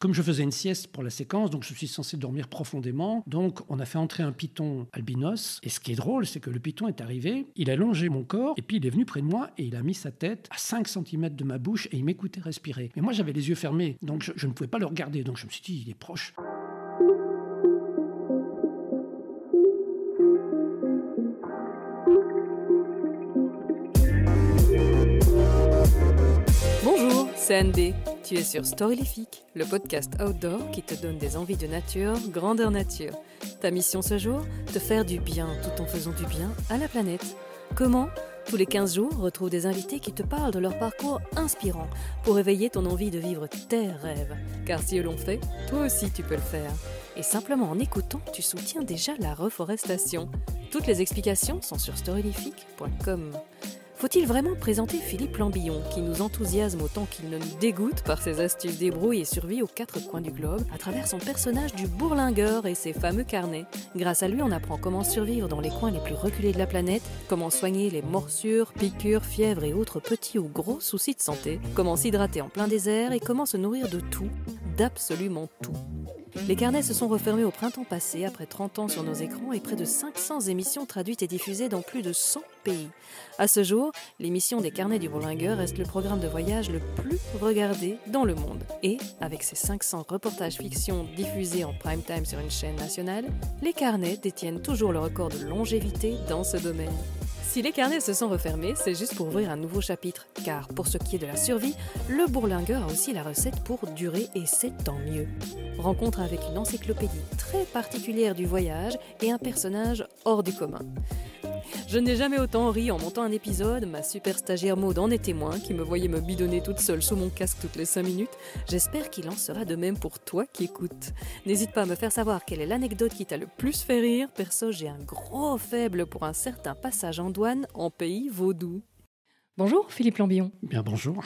Comme je faisais une sieste pour la séquence, donc je suis censé dormir profondément. Donc on a fait entrer un python albinos. Et ce qui est drôle, c'est que le python est arrivé, il a longé mon corps, et puis il est venu près de moi et il a mis sa tête à 5 cm de ma bouche et il m'écoutait respirer. Mais moi j'avais les yeux fermés, donc je ne pouvais pas le regarder. Donc je me suis dit, il est proche. CND, Tu es sur Storylifique, le podcast outdoor qui te donne des envies de nature, grandeur nature. Ta mission ce jour Te faire du bien tout en faisant du bien à la planète. Comment Tous les 15 jours, retrouve des invités qui te parlent de leur parcours inspirant pour éveiller ton envie de vivre tes rêves. Car si eux l'ont fait, toi aussi tu peux le faire. Et simplement en écoutant, tu soutiens déjà la reforestation. Toutes les explications sont sur storylifique.com. Faut-il vraiment présenter Philippe Lambillon, qui nous enthousiasme autant qu'il ne nous dégoûte par ses astuces débrouille et survie aux quatre coins du globe, à travers son personnage du bourlingueur et ses fameux carnets Grâce à lui, on apprend comment survivre dans les coins les plus reculés de la planète, comment soigner les morsures, piqûres, fièvres et autres petits ou gros soucis de santé, comment s'hydrater en plein désert et comment se nourrir de tout, d'absolument tout. Les mhm. carnets se sont refermés au printemps passé après 30 ans sur nos écrans et près de 500 émissions traduites et diffusées dans plus de 100 pays. À ce jour, l'émission des carnets du Bollinger reste le programme de voyage le plus regardé dans le monde. Et, avec ses 500 reportages fiction diffusés en prime time sur une chaîne nationale, les carnets détiennent toujours le record de longévité dans ce domaine. Si les carnets se sont refermés, c'est juste pour ouvrir un nouveau chapitre, car pour ce qui est de la survie, le bourlingueur a aussi la recette pour durer et c'est tant mieux. Rencontre avec une encyclopédie très particulière du voyage et un personnage hors du commun. Je n'ai jamais autant ri en montant un épisode, ma super stagiaire Maud en est témoin, qui me voyait me bidonner toute seule sous mon casque toutes les 5 minutes. J'espère qu'il en sera de même pour toi qui écoutes. N'hésite pas à me faire savoir quelle est l'anecdote qui t'a le plus fait rire. Perso, j'ai un gros faible pour un certain passage en en pays vaudou. Bonjour Philippe Lambion. Bien bonjour.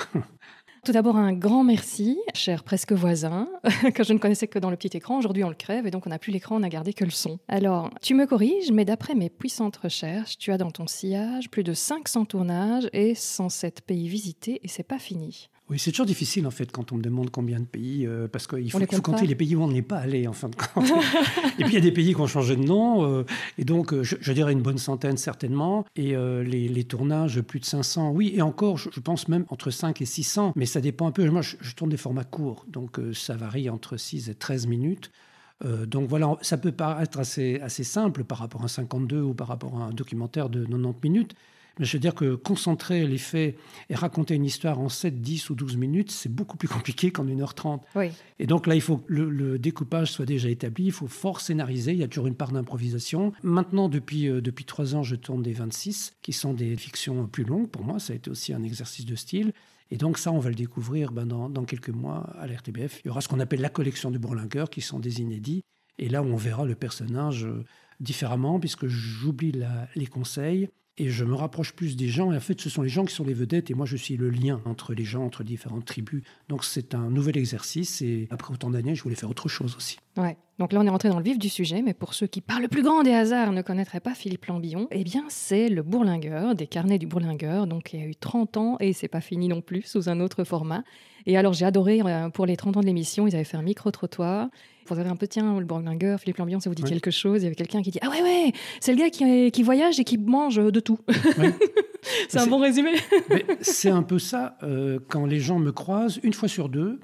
Tout d'abord, un grand merci, cher presque voisin, que je ne connaissais que dans le petit écran. Aujourd'hui, on le crève et donc on n'a plus l'écran, on a gardé que le son. Alors, tu me corriges, mais d'après mes puissantes recherches, tu as dans ton sillage plus de 500 tournages et 107 pays visités et c'est pas fini. Oui, c'est toujours difficile en fait quand on me demande combien de pays, euh, parce qu'il faut, faut, compter les pays où on n'est pas allé en fin de compte. et puis il y a des pays qui ont changé de nom, euh, et donc euh, je, dirais une bonne centaine certainement, et les, tournages plus de 500, oui, et encore, je, pense même entre 5 et 600, mais ça dépend un peu. Moi, je, tourne des formats courts, donc ça varie entre 6 et 13 minutes. donc voilà, ça peut paraître assez, assez simple par rapport à un 52 ou par rapport à un documentaire de 90 minutes, mais je veux dire que concentrer les faits et raconter une histoire en 7, 10 ou 12 minutes, c'est beaucoup plus compliqué qu'en 1h30. Et donc là, il faut que le, découpage soit déjà établi, il faut fort scénariser, il y a toujours une part d'improvisation. Maintenant, depuis, euh, depuis 3 ans, je tourne des 26, qui sont des fictions plus longues. Pour moi, ça a été aussi un exercice de style. Et donc ça, on va le découvrir ben, dans, dans, quelques mois à l'RTBF. Il y aura ce qu'on appelle la collection du Bourlingueur, qui sont des inédits. Et là, on verra le personnage euh, différemment, puisque j'oublie les conseils. Et je me rapproche plus des gens. Et en fait, ce sont les gens qui sont les vedettes. Et moi, je suis le lien entre les gens, entre différentes tribus. Donc, c'est un nouvel exercice. Et après autant d'années, je voulais faire autre chose aussi. Ouais. Donc là, on est rentré dans le vif du sujet. Mais pour ceux qui, par le plus grand des hasards, ne connaîtraient pas Philippe Lambillon, eh bien, c'est le bourlingueur, des carnets du bourlingueur. Donc, il y a eu 30 ans et c'est pas fini non plus, sous un autre format. Et alors, j'ai adoré, euh, pour les 30 ans de l'émission, ils avaient fait un micro-trottoir. Vous avez un peu, tiens, le Burlinger, Philippe Lambion, ça vous dit quelque chose Il y avait quelqu'un qui dit Ah ouais, ouais, c'est le gars qui, euh, voyage et qui mange de tout. c'est un bon résumé. c'est un peu ça. Euh, quand les gens me croisent, une fois sur deux,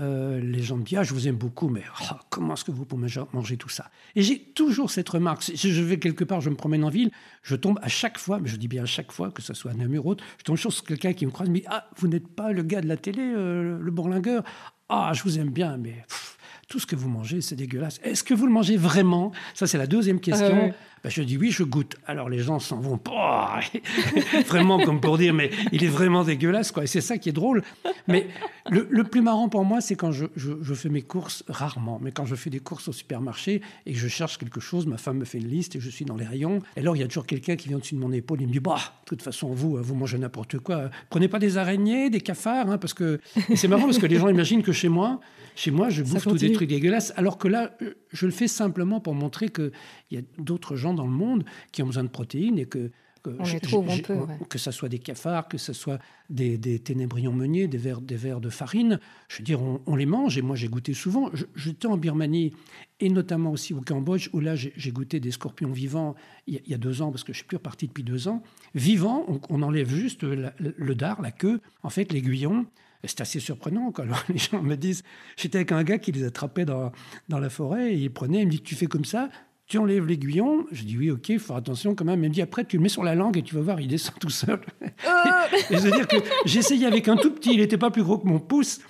euh, les gens me disent Ah, je vous aime beaucoup, mais oh, comment est-ce que vous pouvez manger tout ça Et j'ai toujours cette remarque. Si je vais quelque part, je me promène en ville, je tombe à chaque fois, mais je dis bien à chaque fois, que ce soit un Namur ou autre, je tombe sur quelqu'un qui me croise, me dit, Ah, vous n'êtes pas le gars de la télé, le bourlingueur Ah, je vous aime bien, mais tout ce que vous mangez, c'est dégueulasse. Est-ce que vous le mangez vraiment Ça, c'est la deuxième question. Ben, je dis oui, je goûte. Alors les gens s'en vont, oh, vraiment comme pour dire, mais il est vraiment dégueulasse, quoi. Et c'est ça qui est drôle. Mais le, plus marrant pour moi, c'est quand je, fais mes courses, rarement, mais quand je fais des courses au supermarché et que je cherche quelque chose, ma femme me fait une liste et je suis dans les rayons. Et alors il y a toujours quelqu'un qui vient au-dessus de mon épaule et me dit, bah, de toute façon, vous, euh, vous mangez n'importe quoi. Prenez pas des araignées, des cafards, hein, parce que c'est marrant parce que les gens imaginent que chez moi, chez moi, je bouffe tous des trucs dégueulasses, alors que là, euh, je le fais simplement pour montrer qu'il y a d'autres gens dans le monde qui ont besoin de protéines et que que, que ça soit des cafards, que ce soit des, des ténébrions meuniers, des vers, des vers de farine. Je veux dire, on, les mange et moi j'ai goûté souvent. J'étais en Birmanie et notamment aussi au Cambodge où là j'ai goûté des scorpions vivants il y, a, deux ans parce que je suis plus reparti depuis deux ans. Vivants, on, enlève juste le dard, la queue, en fait l'aiguillon. C'est assez surprenant. quand les gens me disent, j'étais avec un gars qui les attrapait dans, dans la forêt et il prenait, il me dit, tu fais comme ça, tu enlèves l'aiguillon. Je dis oui, ok, il faut attention quand même. il me dit après, tu le mets sur la langue et tu vas voir, il descend tout seul. Oh. que j'essayais avec un tout petit, il n'était pas plus gros que mon pouce.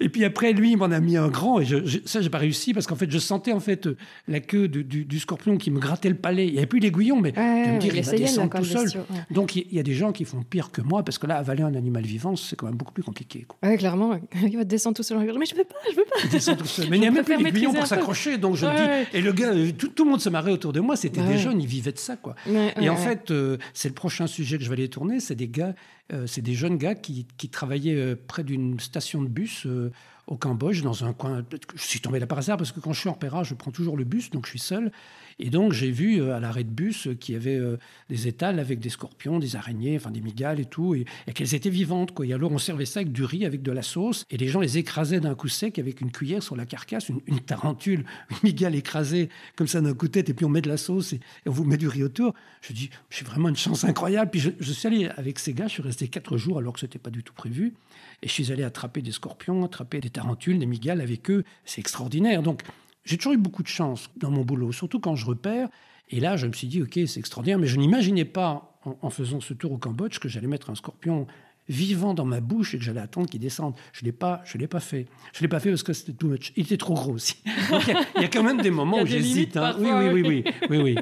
Et puis après, lui, il m'en a mis un grand. Et je, je, ça, j'ai pas réussi parce qu'en fait, je sentais en fait euh, la queue du, scorpion qui me grattait le palais. Il n'y avait plus l'aiguillon, mais tu me dis, il va descendre tout seul. Donc, il y, a des gens qui font pire que moi parce que là, avaler un animal vivant, c'est quand même beaucoup plus compliqué. Quoi. clairement. Il va descendre tout seul. Mais je veux pas, je veux pas. Il descend tout seul. Mais il n'y a même plus l'aiguillon pour s'accrocher. Donc, je me dis. Et le gars, euh, tout, tout, le monde se marrait autour de moi. C'était des jeunes, ils vivaient de ça, quoi. et en fait, euh, c'est le prochain sujet que je vais aller tourner. C'est des gars euh, c'est des jeunes gars qui, travaillaient euh, près d'une station de bus euh, au Cambodge, dans un coin. Je suis tombé là par hasard parce que quand je suis en Péra, je prends toujours le bus, donc je suis seul. Et donc, j'ai vu euh, à l'arrêt de bus euh, qu'il y avait euh, des étals avec des scorpions, des araignées, enfin des migales et tout, et, qu'elles étaient vivantes. Quoi. Et alors, on servait ça avec du riz, avec de la sauce, et les gens les écrasaient d'un coup sec avec une cuillère sur la carcasse, une, tarentule, une migale écrasée, comme ça d'un coup de tête, et puis on met de la sauce et, on vous met du riz autour. Je dis, suis vraiment une chance incroyable. Puis je, suis allé avec ces gars, je suis resté quatre jours alors que ce n'était pas du tout prévu, et je suis allé attraper des scorpions, attraper des tarentules, des migales avec eux. C'est extraordinaire. Donc, j'ai toujours eu beaucoup de chance dans mon boulot, surtout quand je repère. Et là, je me suis dit, OK, c'est extraordinaire, mais je n'imaginais pas, en, faisant ce tour au Cambodge, que j'allais mettre un scorpion vivant dans ma bouche et que j'allais attendre qu'il descende. Je ne l'ai pas, je l'ai pas fait. Je ne l'ai pas fait parce que c'était too much. Il était trop gros aussi. Il y, a quand même des moments où j'hésite. Hein. Oui, oui, oui, oui, oui,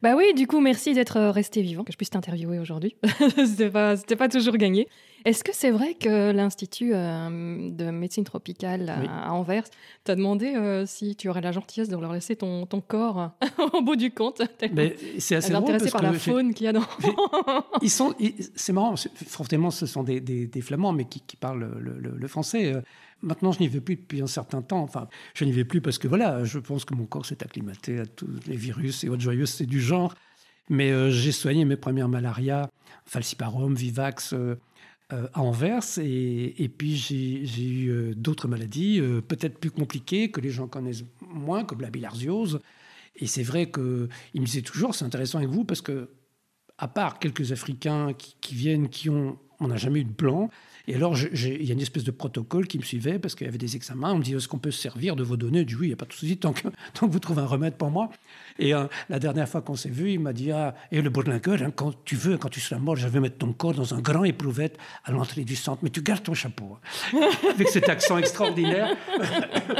bah oui, du coup, merci d'être resté vivant, que je puisse t'interviewer aujourd'hui. c'était pas, pas toujours gagné. Est-ce que c'est vrai que l'Institut euh, de médecine tropicale euh, à, Anvers t'a demandé euh, si tu aurais la gentillesse de leur laisser ton, corps au bout du compte C'est assez drôle parce par que la faune qu'il y a dans... ils sont, c'est marrant, franchement, ce sont des, Flamands mais qui, parlent le, français. Maintenant, je n'y vais plus depuis un certain temps. Enfin, je n'y vais plus parce que voilà, je pense que mon corps s'est acclimaté à tous les virus et autres c'est du genre. Mais j'ai soigné mes premières malarias, falciparum, vivax, euh, à Anvers. Et, puis j'ai eu euh, d'autres maladies, euh, peut-être plus compliquées, que les gens connaissent moins, comme la bilharziose. Et c'est vrai qu'il me disait toujours, c'est intéressant avec vous, parce que, à part quelques Africains qui, viennent, qui ont, on n'a jamais eu de plan. Et alors, il y a une espèce de protocole qui me suivait, parce qu'il y avait des examens. On me dit, est-ce qu'on peut se servir de vos données Je dis, oui, il n'y a pas de souci, tant que vous trouvez un remède pour moi. Et euh, la dernière fois qu'on s'est vu, il m'a dit Ah, et le bourlingueur, hein, quand tu veux, quand tu seras mort, je vais mettre ton corps dans un grand éprouvette à l'entrée du centre, mais tu gardes ton chapeau. Hein. Avec cet accent extraordinaire.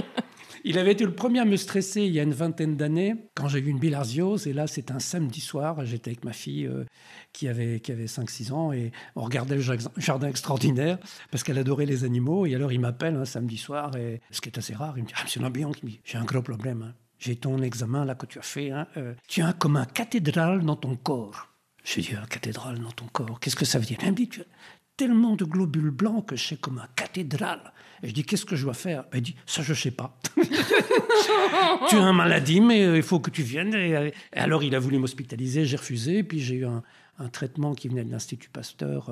Il avait été le premier à me stresser il y a une vingtaine d'années, quand j'ai eu une bilharziose. Et là, c'est un samedi soir, j'étais avec ma fille euh, qui avait, qui avait 5-6 ans, et on regardait le jardin extraordinaire, parce qu'elle adorait les animaux. Et alors, il m'appelle un samedi soir, et ce qui est assez rare, il me dit, ah, monsieur l'ambiance, j'ai un gros problème. Hein j'ai ton examen là que tu as fait, hein, euh, tu as comme un cathédrale dans ton corps. Je dis, un cathédrale dans ton corps, qu'est-ce que ça veut dire Il me dit, tu as tellement de globules blancs que c'est comme un cathédrale. Et je dis, qu'est-ce que je dois faire Il dit, ça je sais pas. tu as une maladie, mais euh, il faut que tu viennes. Euh, et, alors il a voulu m'hospitaliser, j'ai refusé, puis j'ai eu un, traitement qui venait de l'Institut Pasteur.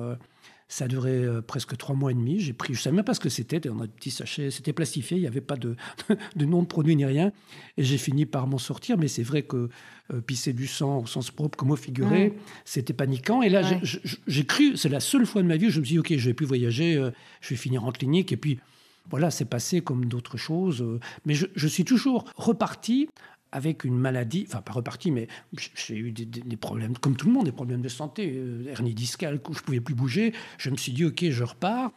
Ça a duré euh, presque trois mois et demi. J'ai pris, je ne savais même pas ce que c'était. On a des petits c'était plastifié, il n'y avait pas de, nom de produit ni rien. Et j'ai fini par m'en sortir. Mais c'est vrai que euh, pisser du sang au sens propre, comme au figuré, c'était paniquant. Et là, j'ai cru, c'est la seule fois de ma vie où je me suis dit, OK, je vais plus voyager, euh, je vais finir en clinique. Et puis, voilà, c'est passé comme d'autres choses. Mais je, suis toujours reparti avec une maladie, enfin pas reparti, mais j'ai eu des, problèmes, comme tout le monde, des problèmes de santé, euh, hernie discale, je ne pouvais plus bouger. Je me suis dit, ok, je repars.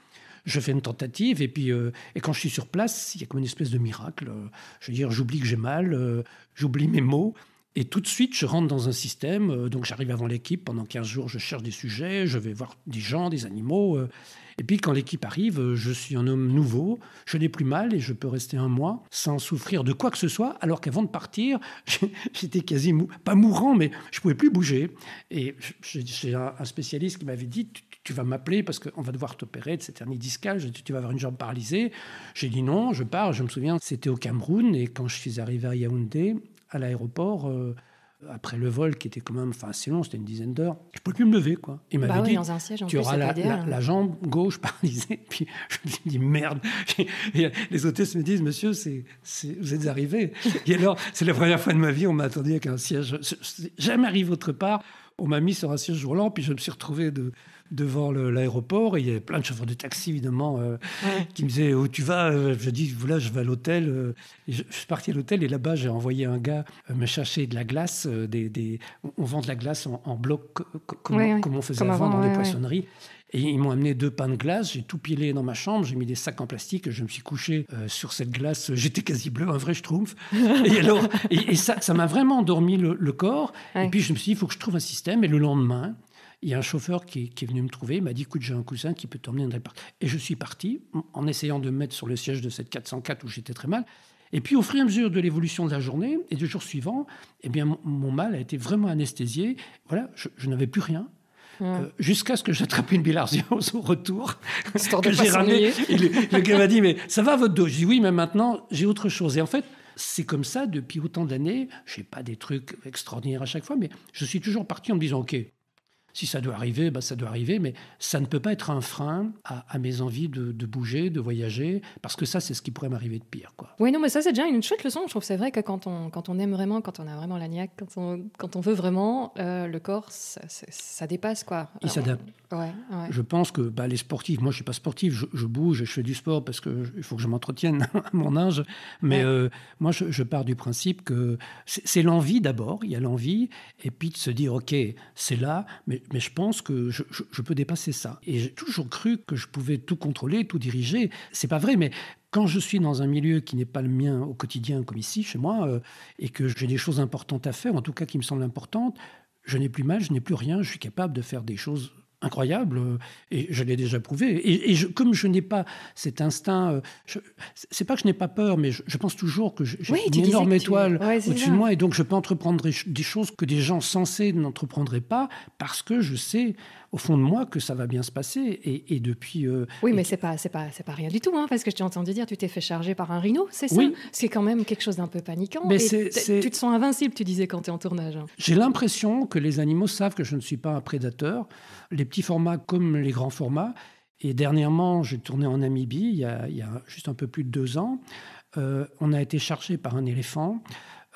Je fais une tentative et puis euh, et quand je suis sur place, il y a comme une espèce de miracle. Euh, je veux dire, j'oublie que j'ai mal, j'oublie mes mots. Et tout de suite, je rentre dans un système. donc, j'arrive avant l'équipe. Pendant 15 jours, je cherche des sujets. Je vais voir des gens, des animaux. Et puis quand l'équipe arrive, euh, je suis un homme nouveau, je n'ai plus mal et je peux rester un mois sans souffrir de quoi que ce soit, alors qu'avant de partir, j'étais quasi, pas mourant, mais je pouvais plus bouger. Et j'ai un spécialiste qui m'avait dit, tu, vas m'appeler parce qu'on va devoir t'opérer de cette hernie discale, tu vas avoir une jambe paralysée. J'ai dit non, je pars, je me souviens, c'était au Cameroun et quand je suis arrivé à Yaoundé, à l'aéroport, euh, après le vol qui était quand même enfin assez long, c'était une dizaine d'heures. Je pouvais plus me lever quoi. Il bah m'avait dit tu auras la, jambe gauche paralysée. Puis je me dit, merde. les hôtesses me disent monsieur c'est, vous êtes arrivé. Et alors c'est la première fois de ma vie on m'a attendu avec un siège. Jamais arrivé autre part. On m'a mis sur un siège roulant puis je me suis retrouvé de devant l'aéroport. Et il y avait plein de chauffeurs de taxi, évidemment, euh, qui me disaient Où oh, tu vas euh, Je dis Voilà, je vais à l'hôtel. Euh, je, suis parti à l'hôtel et là-bas, j'ai envoyé un gars me chercher de la glace. Des, des... On vend de la glace en, bloc, comme, on faisait avant, dans les poissonneries. Et ils m'ont amené deux pains de glace, j'ai tout pilé dans ma chambre, j'ai mis des sacs en plastique, je me suis couché sur cette glace, j'étais quasi bleu, un vrai schtroumpf. Et, alors, et, ça ça m'a vraiment endormi le, corps. Et puis je me suis dit, il faut que je trouve un système. Et le lendemain, il y a un chauffeur qui, est venu me trouver, il m'a dit Écoute, j'ai un cousin qui peut t'emmener dans le parc. Et je suis parti en essayant de me mettre sur le siège de cette 404 où j'étais très mal. Et puis, au fur et à mesure de l'évolution de la journée et du jour suivant, eh bien, mon, mal a été vraiment anesthésié. Voilà, je, n'avais plus rien. Mmh. Euh, jusqu'à ce que j'attrape une bilharziose au retour. que j'ai ramené. le, gars m'a dit Mais ça va votre dos J'ai dit, Oui, mais maintenant, j'ai autre chose. Et en fait, c'est comme ça depuis autant d'années. Je n'ai pas des trucs extraordinaires à chaque fois, mais je suis toujours parti en me disant Ok, si ça doit arriver, bah, ça doit arriver, mais ça ne peut pas être un frein à, mes envies de, bouger, de voyager, parce que ça, c'est ce qui pourrait m'arriver de pire. Quoi. Oui, non, mais ça, c'est déjà une chouette leçon. Je trouve c'est vrai que quand on, quand on aime vraiment, quand on a vraiment la niaque, quand on, quand on veut vraiment, euh, le corps, ça, dépasse. quoi. Il s'adapte. ouais. Je pense que bah, les sportifs, moi, je ne suis pas sportif, je, bouge et je fais du sport parce qu'il faut que je m'entretienne à mon âge, mais euh, moi, je, je pars du principe que c'est l'envie d'abord, il y a l'envie, et puis de se dire, OK, c'est là, mais mais je pense que je, peux dépasser ça. Et j'ai toujours cru que je pouvais tout contrôler, tout diriger. C'est pas vrai, mais quand je suis dans un milieu qui n'est pas le mien au quotidien, comme ici, chez moi, euh, et que j'ai des choses importantes à faire, en tout cas qui me semblent importantes, je n'ai plus mal, je n'ai plus rien, je suis capable de faire des choses incroyable, euh, et je l'ai déjà prouvé. Et, comme je n'ai pas cet instinct, euh, c'est pas que je n'ai pas peur, mais je, pense toujours que j'ai une énorme étoile au-dessus de moi, et donc je peux entreprendre des choses que des gens censés n'entreprendraient pas parce que je sais au fond de moi que ça va bien se passer. Et, depuis. Euh, oui, mais c'est pas, c'est pas, c'est pas rien du tout, hein, parce que je t'ai entendu dire, tu t'es fait charger par un rhino, c'est ça. qui C'est quand même quelque chose d'un peu paniquant. Mais tu te sens invincible, tu disais quand tu es en tournage. Hein. J'ai l'impression que les animaux savent que je ne suis pas un prédateur les petits formats comme les grands formats. Et dernièrement, j'ai tourné en Namibie, il y, a, juste un peu plus de deux ans. Euh, on a été chargé par un éléphant.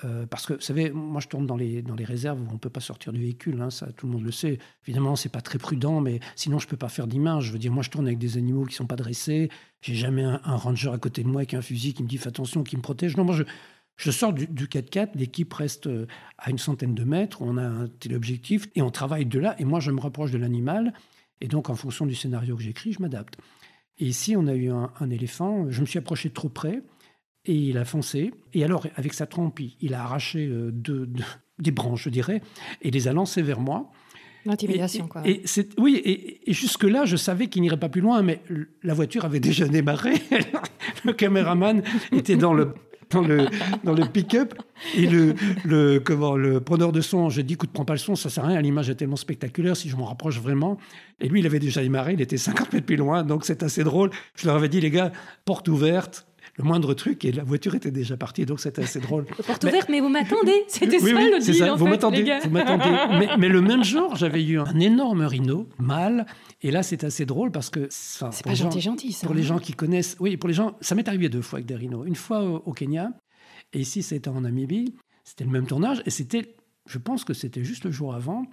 Euh, parce que, vous savez, moi je tourne dans les, dans les réserves où on peut pas sortir du véhicule, hein, ça tout le monde le sait. Évidemment, c'est pas très prudent, mais sinon je peux pas faire d'image. Je veux dire, moi je tourne avec des animaux qui ne sont pas dressés, j'ai jamais un, ranger à côté de moi avec un fusil qui me dit fais attention, qui me protège. Non, moi je, je sors du, 4x4, l'équipe reste euh, à une centaine de mètres, on a un téléobjectif et on travaille de là. Et moi, je me rapproche de l'animal. Et donc, en fonction du scénario que j'écris, je m'adapte. Et ici, on a eu un, éléphant. Je me suis approché trop près et il a foncé. Et alors, avec sa trompe, il, a arraché euh, des branches, je dirais, et les a lancées vers moi. L'intimidation, quoi. Et oui, et jusque-là, je savais qu'il n'irait pas plus loin, mais la voiture avait déjà démarré. le caméraman était dans le dans le, dans le pick-up. Et le, le, le preneur de son, je dit, écoute, prends pas le son, ça sert à rien, l'image est tellement spectaculaire si je m'en rapproche vraiment. Et lui, il avait déjà démarré, il était 50 mètres plus loin, donc c'est assez drôle. Je leur avais dit, les gars, porte ouverte, le moindre truc et la voiture était déjà partie, donc c'était assez drôle. Porte ouverte, mais vous m'attendez C'était ça le ça. vous m'attendez, vous m'attendez. mais, le même jour, j'avais eu un énorme rhino, mâle, et là c'est assez drôle parce que... c'est pas gentil, gentil, ça. Pour les hein. gens qui connaissent... Oui, pour les gens... Ça m'est arrivé deux fois avec des rhinos. Une fois au, au Kenya, et ici c'était en Namibie. C'était le même tournage, et c'était... Je pense que c'était juste le jour avant.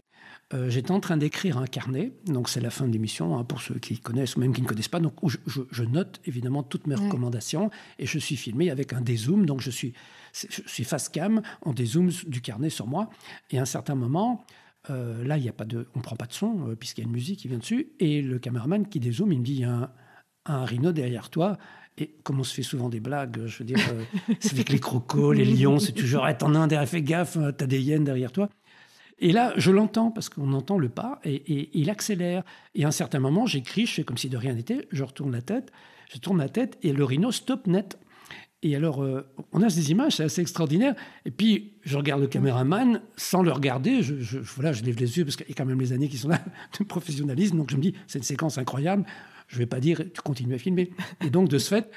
Euh, j'étais en train d'écrire un carnet, donc c'est la fin de l'émission, hein, pour ceux qui connaissent ou même qui ne connaissent pas, donc je, note évidemment toutes mes recommandations et je suis filmé avec un dézoom, donc je suis, je suis face cam, on dézoom du carnet sur moi, et à un certain moment, euh, là, il y a pas de, on prend pas de son, euh, puisqu'il y a une musique qui vient dessus, et le caméraman qui dézoome, il me dit, il y a un, un rhino derrière toi, et comme on se fait souvent des blagues, je veux dire, c'est avec les crocos, les lions, c'est toujours, être t'en as un derrière, fais gaffe, hein, t'as des hyènes derrière toi. Et là, je l'entends parce qu'on entend le pas et, il accélère. Et à un certain moment, j'écris, je fais comme si de rien n'était, je retourne la tête, je tourne la tête et le rhino stop net. Et alors, euh, on a ces images, c'est assez extraordinaire. Et puis, je regarde le caméraman sans le regarder. Je, voilà, je lève les yeux parce qu'il y a quand même les années qui sont là de professionnalisme. Donc, je me dis, c'est une séquence incroyable. Je ne vais pas dire, tu continues à filmer. Et donc, de ce fait,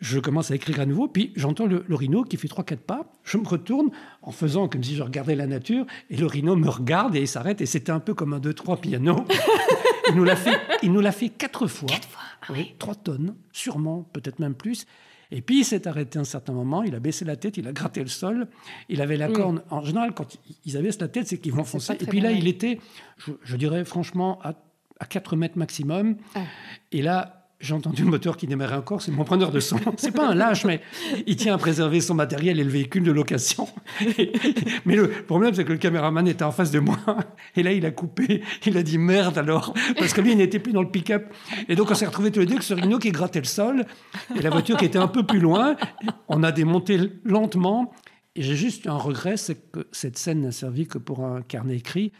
je commence à écrire à nouveau, puis j'entends le, rhino qui fait trois, quatre pas. Je me retourne en faisant comme si je regardais la nature, et le rhino me regarde et il s'arrête. Et c'était un peu comme un 2 trois piano. il nous l'a fait, il nous l'a fait quatre fois. Quatre ah Trois tonnes, sûrement, peut-être même plus. Et puis il s'est arrêté un certain moment, il a baissé la tête, il a gratté le sol, il avait la mm. corne. En général, quand ils abaissent la tête, c'est qu'ils vont foncer. Et puis là, il était, je, dirais franchement, à, à 4 mètres maximum. Ah. Et là, j'ai entendu le moteur qui démarrait encore, c'est mon preneur de son. C'est pas un lâche, mais il tient à préserver son matériel et le véhicule de location. mais le problème, c'est que le caméraman était en face de moi. Et là, il a coupé. Il a dit merde alors. Parce que lui, il n'était plus dans le pick-up. Et donc, on s'est retrouvé tous les deux ce une qui grattait le sol. Et la voiture qui était un peu plus loin. On a démonté lentement. Et j'ai juste un regret, c'est que cette scène n'a servi que pour un carnet écrit.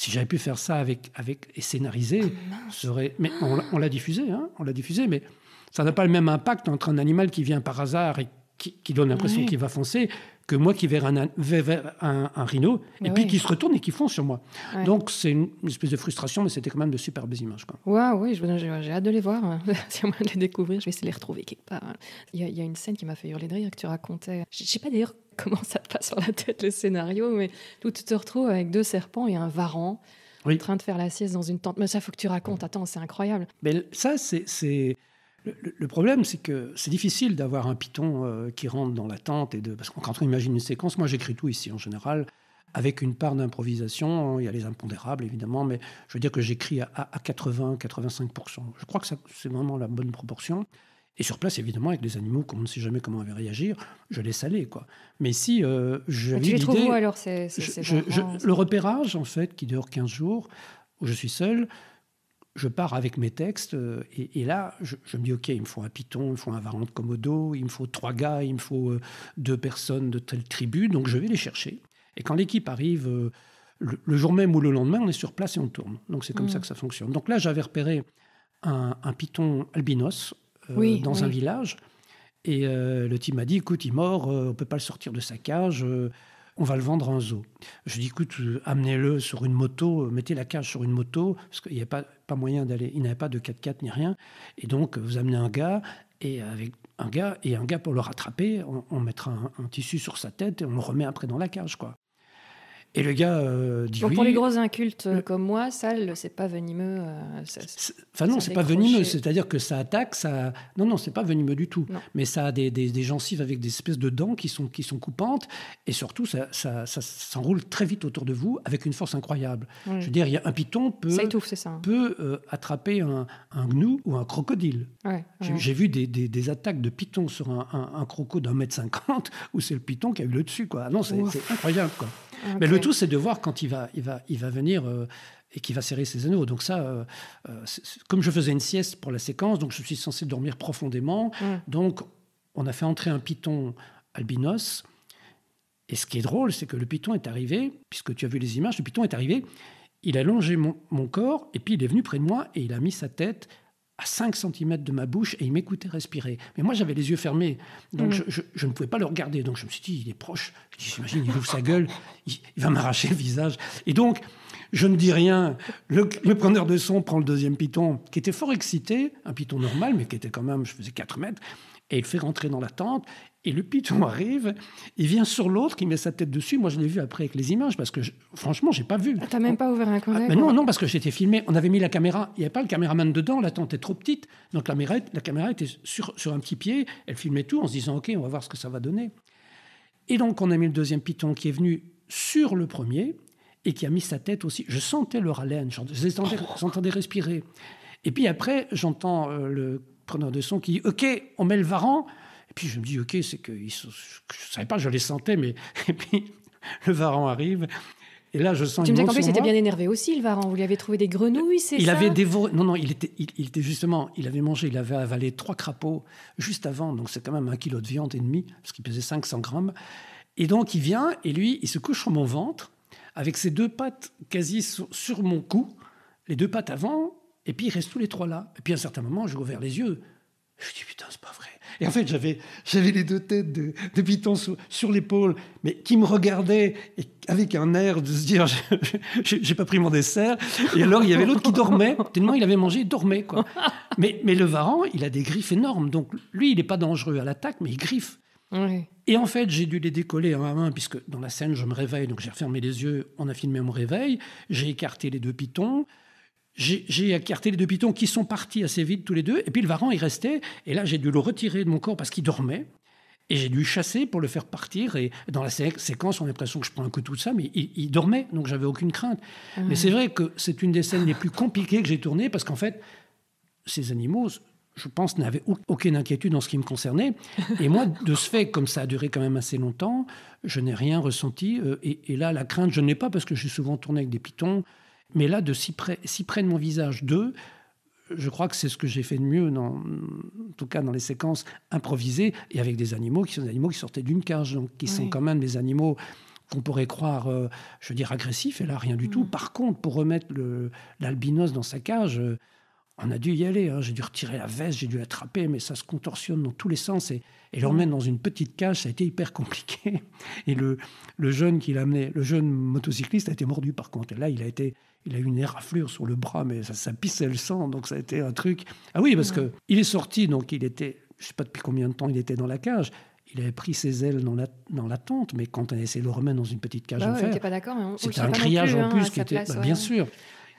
Si j'avais pu faire ça avec, avec et scénariser, ah, serait. Mais on, l'a diffusé, hein, on l'a diffusé, mais ça n'a pas le même impact entre un animal qui vient par hasard et qui, donne l'impression qu'il va foncer que moi qui vais un, un, rhino et puis qui se retourne et qui fonce sur moi. Donc c'est une, espèce de frustration, mais c'était quand même de superbes images. Waouh, oui, j'ai hâte de les voir. Hein. si on de les découvrir, je vais essayer de les retrouver quelque part. Hein. Il y, a, il y a une scène qui m'a fait hurler de rire que tu racontais. Je ne sais pas d'ailleurs comment ça te passe sur la tête le scénario, mais où tu te retrouves avec deux serpents et un varan en train de faire la sieste dans une tente. Mais ça, faut que tu racontes. Attends, c'est incroyable. Mais ça, c'est le, problème, c'est que c'est difficile d'avoir un python euh, qui rentre dans la tente et de parce que quand on imagine une séquence, moi j'écris tout ici en général avec une part d'improvisation. Il y a les impondérables évidemment, mais je veux dire que j'écris à, 80-85%. Je crois que c'est vraiment la bonne proportion. Et sur place, évidemment, avec des animaux qu'on ne sait jamais comment ils réagir, je laisse aller. Quoi. Mais si euh, je Tu les trouves où alors c'est, Le repérage, en fait, qui dure 15 jours, où je suis seul, je pars avec mes textes euh, et, là, je, me dis ok, il me faut un python, il me faut un varan de Komodo, il me faut trois gars, il me faut euh, deux personnes de telle tribu, donc je vais les chercher. Et quand l'équipe arrive le, jour même ou le lendemain, on est sur place et on tourne. Donc c'est comme mm. ça que ça fonctionne. Donc là, j'avais repéré un, un, python albinos euh, dans un village. Et euh, le type m'a dit, écoute, il est mort, euh, on peut pas le sortir de sa cage, on va le vendre à un zoo. Je lui ai dit, écoute, amenez-le sur une moto, mettez la cage sur une moto, parce qu'il n'y avait pas, moyen d'aller, il n'avait pas de 4x4 ni rien. Et donc, vous amenez un gars, et avec un gars, et un gars pour le rattraper, on, mettra un, un, tissu sur sa tête et on le remet après dans la cage, quoi. Et le gars euh, dit pour les gros incultes euh, comme moi, ça, c'est pas venimeux. Euh, enfin non, c'est pas venimeux. C'est-à-dire que ça attaque, ça. Non, non, c'est pas venimeux du tout. Mais ça a des, des, gencives avec des espèces de dents qui sont, qui sont coupantes. Et surtout, ça, ça, s'enroule très vite autour de vous avec une force incroyable. Je veux dire, il y a un python peut, hein. peut attraper un, un, gnou ou un crocodile. J'ai vu des, des, attaques de python sur un, un, un croco d'un mètre cinquante où c'est le python qui a eu le dessus. Quoi. Ah non, c'est incroyable. Quoi. Mais le tout, c'est de voir quand il va, il va, venir euh, et qu'il va serrer ses anneaux. Donc ça, euh, euh, comme je faisais une sieste pour la séquence, donc je suis censé dormir profondément. Mm. Donc on a fait entrer un python albinos. Et ce qui est drôle, c'est que le python est arrivé, puisque tu as vu les images, le python est arrivé, il a longé mon corps, et puis il est venu près de moi, et il a mis sa tête à 5 cm de ma bouche et il m'écoutait respirer. Mais moi, j'avais les yeux fermés, donc mm. je, ne pouvais pas le regarder. Donc je me suis dit, il est proche. J'imagine, il ouvre sa gueule, il, va m'arracher le visage. Et donc, je ne dis rien. Le, le, preneur de son prend le deuxième python, qui était fort excité, un python normal, mais qui était quand même, je faisais 4 mètres, et il fait rentrer dans la tente. Et le python arrive, il vient sur l'autre, qui met sa tête dessus. Moi, je l'ai vu après avec les images parce que franchement, j'ai pas vu. Tu ah, T'as même pas ouvert un ah, Non, non, parce que j'étais filmé. On avait mis la caméra. Il n'y avait pas le caméraman dedans. La tente est trop petite. Donc la, caméra était sur, un petit pied. Elle filmait tout en se disant OK, on va voir ce que ça va donner. Et donc, on a mis le deuxième python qui est venu sur le premier et qui a mis sa tête aussi. Je sentais leur haleine. Oh. J'entendais respirer. Et puis après, j'entends euh, le preneur de son qui dit OK, on met le varan puis je me dis, OK, c'est que je ne savais pas, je les sentais, mais. Et puis le Varan arrive. Et là, je sens Tu me disais qu'en plus, il était bien énervé aussi, le Varan. Vous lui avez trouvé des grenouilles, c'est ça Il avait dévoré. Non, non, il était, il, était, justement. Il avait mangé, il avait avalé trois crapauds juste avant. Donc, c'est quand même un kilo de viande et demi, parce qu'il pesait 500 grammes. Et donc, il vient et lui, il se couche sur mon ventre, avec ses deux pattes quasi sur, sur mon cou, les deux pattes avant, et puis il reste tous les trois là. Et puis, à un certain moment, j'ai ouvert les yeux. Je dis, putain, c'est pas vrai. Et en fait, j'avais, j'avais les deux têtes de, pitons sur l'épaule, mais qui me regardait avec un air de se dire, j'ai pas pris mon dessert. Et alors, il y avait l'autre qui dormait, tellement il avait mangé, il dormait. Quoi. Mais, mais le varan, il a des griffes énormes. Donc, lui, il n'est pas dangereux à l'attaque, mais il griffe. Et en fait, j'ai dû les décoller un à un, puisque dans la scène, je me réveille, donc j'ai refermé les yeux, on a filmé mon réveil, j'ai écarté les deux pitons, j'ai écarté les deux pitons qui sont partis assez vite tous les deux. Et puis le varan, il restait. Et là, j'ai dû le retirer de mon corps parce qu'il dormait. Et j'ai dû chasser pour le faire partir. Et dans la séquence, on a l'impression que je prends un coup de tout ça, mais il, dormait, donc j'avais aucune crainte. Mais c'est vrai que c'est une des scènes les plus compliquées que j'ai tournées parce qu'en fait, ces animaux, je pense, n'avaient aucune inquiétude en ce qui me concernait. Et moi, de ce fait, comme ça a duré quand même assez longtemps, je n'ai rien ressenti. Euh, et, là, la crainte, je n'ai pas parce que je suis souvent tourné avec des pitons. Mais là, de si près, de mon visage, deux, je crois que c'est ce que j'ai fait de mieux, en tout cas dans les séquences improvisées, et avec des animaux qui sont des animaux qui sortaient d'une cage, donc qui sont quand même des animaux qu'on pourrait croire, euh, je veux dire, agressifs, et là, rien du mmh. tout. Par contre, pour remettre l'albinos dans sa cage, euh, on a dû y aller. Hein. J'ai dû retirer la veste, j'ai dû l'attraper, mais ça se contorsionne dans tous les sens. Et, et l'emmène dans une petite cage, ça a été hyper compliqué. Et le, jeune qui l'amenait, le jeune motocycliste a été mordu par contre. là, il a été, il a eu une éraflure sur le bras, mais ça, ça pissait le sang, donc ça a été un truc. Ah oui, parce que il est sorti, donc il était, je sais pas depuis combien de temps il était dans la cage. Il avait pris ses ailes dans la, dans la tente, mais quand on a essayé de le remettre dans une petite cage bah n'était pas d'accord. c'était un criage en hein, plus qui était, bah, bien sûr.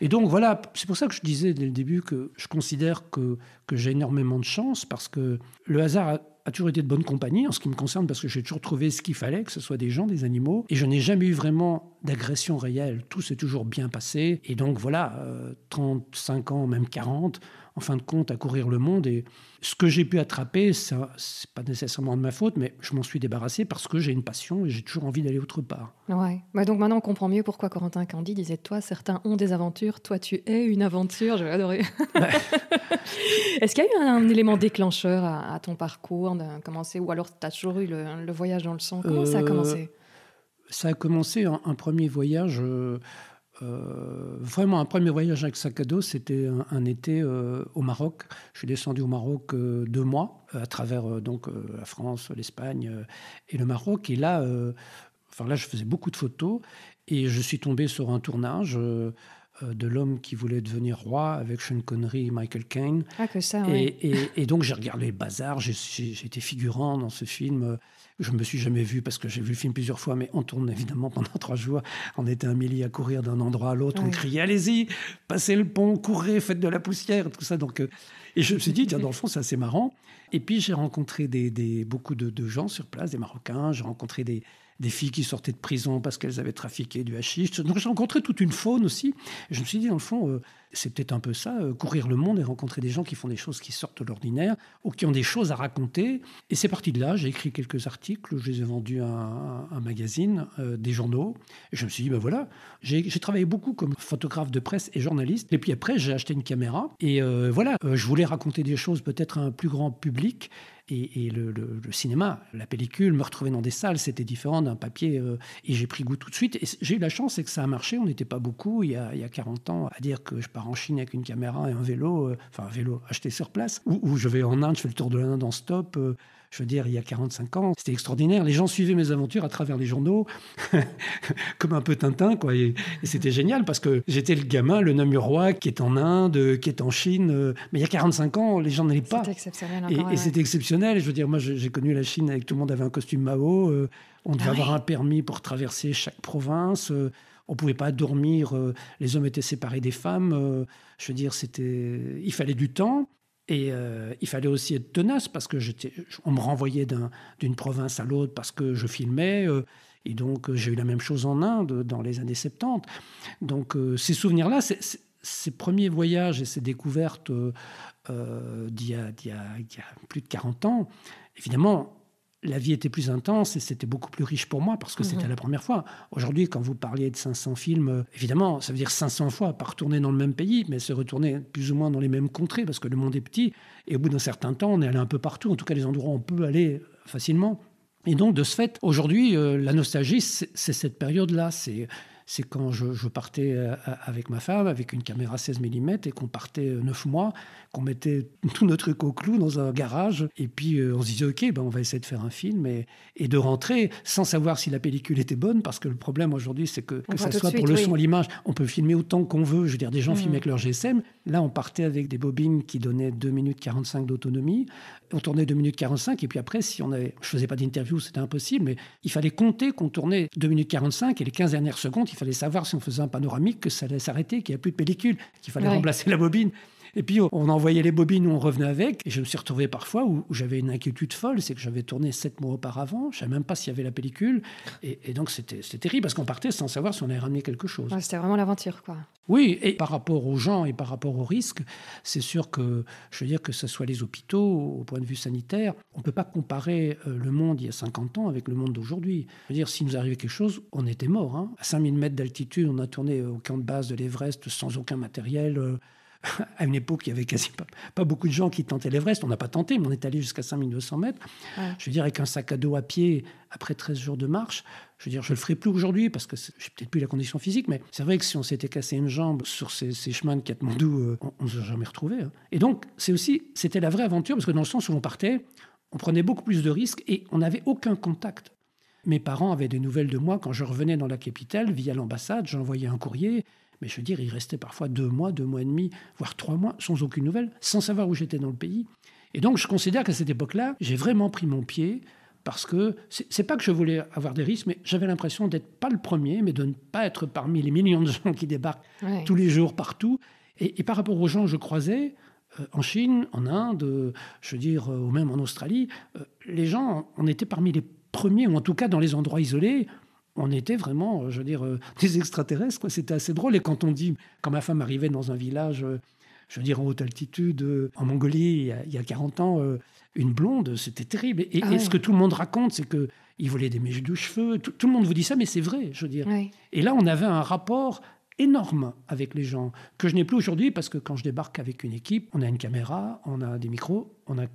Et donc voilà, c'est pour ça que je disais dès le début que je considère que, j'ai énormément de chance parce que le hasard a, toujours été de bonne compagnie en ce qui me concerne parce que j'ai toujours trouvé ce qu'il fallait, que ce soit des gens, des animaux, et je n'ai jamais eu vraiment d'agression réelle. Tout s'est toujours bien passé. Et donc voilà, 35 euh, ans, même 40, en fin de compte, à courir le monde. Et ce que j'ai pu attraper, ce n'est pas nécessairement de ma faute, mais je m'en suis débarrassé parce que j'ai une passion et j'ai toujours envie d'aller autre part. Ouais. Bah, donc maintenant, on comprend mieux pourquoi Corentin Candy disait Toi, certains ont des aventures, toi, tu es une aventure. J'ai adoré. Est-ce qu'il y a eu un, élément déclencheur à, ton parcours commencer Ou alors, tu as toujours eu le, voyage dans le sang Comment ça a euh, commencé Ça a commencé un, premier voyage. Euh, euh, vraiment, un premier voyage avec sac à dos, c'était un, été euh, au Maroc. Je suis descendu au Maroc euh, deux mois, à travers donc la France, l'Espagne et le Maroc. Et là, enfin là, je faisais beaucoup de photos et je suis tombé sur un tournage de l'homme qui voulait devenir roi avec Sean Connery et Michael Caine. Ah, et, et, donc j'ai regardé le bazar, j'étais figurant dans ce film je ne me suis jamais vu parce que j'ai vu le film plusieurs fois, mais on tourne évidemment pendant trois jours. On était un millier à courir d'un endroit à l'autre. On criait allez-y, passez le pont, courez, faites de la poussière, tout ça. Donc, euh, et je me suis dit tiens, dans le fond, c'est assez marrant. Et puis j'ai rencontré des, beaucoup de, gens sur place, des Marocains. J'ai rencontré des, des filles qui sortaient de prison parce qu'elles avaient trafiqué du hashish. Donc j'ai rencontré toute une faune aussi. Je me suis dit, dans le fond, euh, c'est peut-être un peu ça, euh, courir le monde et rencontrer des gens qui font des choses qui sortent de l'ordinaire ou qui ont des choses à raconter. Et c'est parti de là. J'ai écrit quelques articles, je les ai vendus à un, magazine, euh, des journaux. Et je me suis dit, ben voilà, j'ai travaillé beaucoup comme photographe de presse et journaliste. Et puis après, j'ai acheté une caméra. Et voilà, je voulais raconter des choses peut-être à un plus grand public et, le, cinéma, la pellicule, me retrouver dans des salles, c'était différent d'un papier. Euh, et j'ai pris goût tout de suite. Et j'ai eu la chance, c'est que ça a marché. On n'était pas beaucoup il y, a, il 40 ans à dire que je pars en Chine avec une caméra et un vélo, euh, enfin un vélo acheté sur place, ou, je vais en Inde, je fais le tour de l'Inde en stop. Euh je veux dire, il y a 45 ans. C'était extraordinaire. Les gens suivaient mes aventures à travers les journaux, comme un peu Tintin, quoi. Et, c'était génial parce que j'étais le gamin, le roi qui est en Inde, qui est en Chine. Mais il y a 45 ans, les gens n'allaient pas. C'était exceptionnel. et, c'était exceptionnel. Je veux dire, moi, j'ai connu la Chine avec tout le monde avait un costume Mao. Euh, on devait ah avoir un permis pour traverser chaque province. Euh, on pouvait pas dormir, euh, les hommes étaient séparés des femmes. Je veux dire, c'était, il fallait du temps. Et euh, il fallait aussi être tenace parce que j'étais. on me renvoyait d'une province à l'autre parce que je filmais. Euh, et donc, euh, j'ai eu la même chose en Inde dans les années 70. Donc, ces souvenirs-là, ces premiers voyages et ces découvertes d'il y, a plus de 40 ans, évidemment, la vie était plus intense et c'était beaucoup plus riche pour moi parce que mhm. c'était la première fois. Aujourd'hui, quand vous parliez de 500 films, euh, évidemment, ça veut dire 500 fois, pas retourner dans le même pays, mais se retourner plus ou moins dans les mêmes contrées parce que le monde est petit et au bout d'un certain temps, on est allé un peu partout, en tout cas les endroits où on peut aller euh, facilement. Et donc, de ce fait, aujourd'hui, euh, la nostalgie, c'est cette période-là. C'est c'est quand je, partais euh, avec ma femme, avec une caméra 16 mm, et qu'on partait euh, neuf mois, qu'on mettait tous nos trucs au clou dans un garage, et puis euh, on se disait, OK, ben on va essayer de faire un film, et, et de rentrer sans savoir si la pellicule était bonne, parce que le problème aujourd'hui, c'est que, que ça soit pour le son son, l'image, on peut filmer autant qu'on veut. Je veux dire, des gens mmh. filmaient filment avec leur GSM. Là, on partait avec des bobines qui donnaient 2 minutes 45 d'autonomie. On tournait 2 minutes 45, et puis après, si on avait. Je faisais pas d'interview, c'était impossible, mais il fallait compter qu'on tournait 2 minutes 45, et les 15 dernières secondes, il fallait savoir si on faisait un panoramique que ça allait s'arrêter, qu'il n'y a plus de pellicule, qu'il fallait remplacer la bobine. Et puis on envoyait les bobines on revenait avec. Et je me suis retrouvé parfois où, j'avais une inquiétude folle, c'est que j'avais tourné sept mois auparavant, je savais même pas s'il y avait la pellicule. Et, donc c'était terrible parce qu'on partait sans savoir si on avait ramené quelque chose. c'était vraiment l'aventure, quoi. Oui, et par rapport aux gens et par rapport aux risques, c'est sûr que, je veux dire, que ce soit les hôpitaux, au point de vue sanitaire, on ne peut pas comparer euh, le monde il y a 50 ans avec le monde d'aujourd'hui. Je veux dire, si nous arrivait quelque chose, on était mort. Hein. À 5000 mètres d'altitude, on a tourné au camp de base de l'Everest sans aucun matériel. Euh, à une époque, il y avait quasi pas, beaucoup de gens qui tentaient l'Everest. On n'a pas tenté, mais on est allé jusqu'à 5200 mètres. Je veux dire, avec un sac à dos à pied, après 13 jours de marche, je veux dire, je ne le ferai plus aujourd'hui parce que je peut-être plus la condition physique, mais c'est vrai que si on s'était cassé une jambe sur ces, chemins de Katmandou, euh, on ne serait jamais retrouvé. Hein. Et donc, c'est aussi, c'était la vraie aventure parce que dans le sens où on partait, on prenait beaucoup plus de risques et on n'avait aucun contact. Mes parents avaient des nouvelles de moi quand je revenais dans la capitale via l'ambassade, j'envoyais un courrier mais je veux dire, il restait parfois deux mois, deux mois et demi, voire trois mois, sans aucune nouvelle, sans savoir où j'étais dans le pays. Et donc, je considère qu'à cette époque-là, j'ai vraiment pris mon pied parce que c'est pas que je voulais avoir des risques, mais j'avais l'impression d'être pas le premier, mais de ne pas être parmi les millions de gens qui débarquent tous les jours partout. Et, par rapport aux gens que je croisais, euh, en Chine, en Inde, euh, je veux dire, euh, ou même en Australie, les gens, on était parmi les premiers, ou en tout cas dans les endroits isolés, on était vraiment, euh, je veux dire, euh, des extraterrestres. C'était assez drôle. Et quand on dit, quand ma femme arrivait dans un village, euh, je veux dire, en haute altitude, en Mongolie, il y a, 40 ans, une blonde, c'était terrible. Et, ah ce que tout le monde raconte, c'est que il volait des mèches de cheveux. Tout, le monde vous dit ça, mais c'est vrai, je veux dire. Et là, on avait un rapport énorme avec les gens que je n'ai plus aujourd'hui parce que quand je débarque avec une équipe, on a une caméra, on a des micros, on a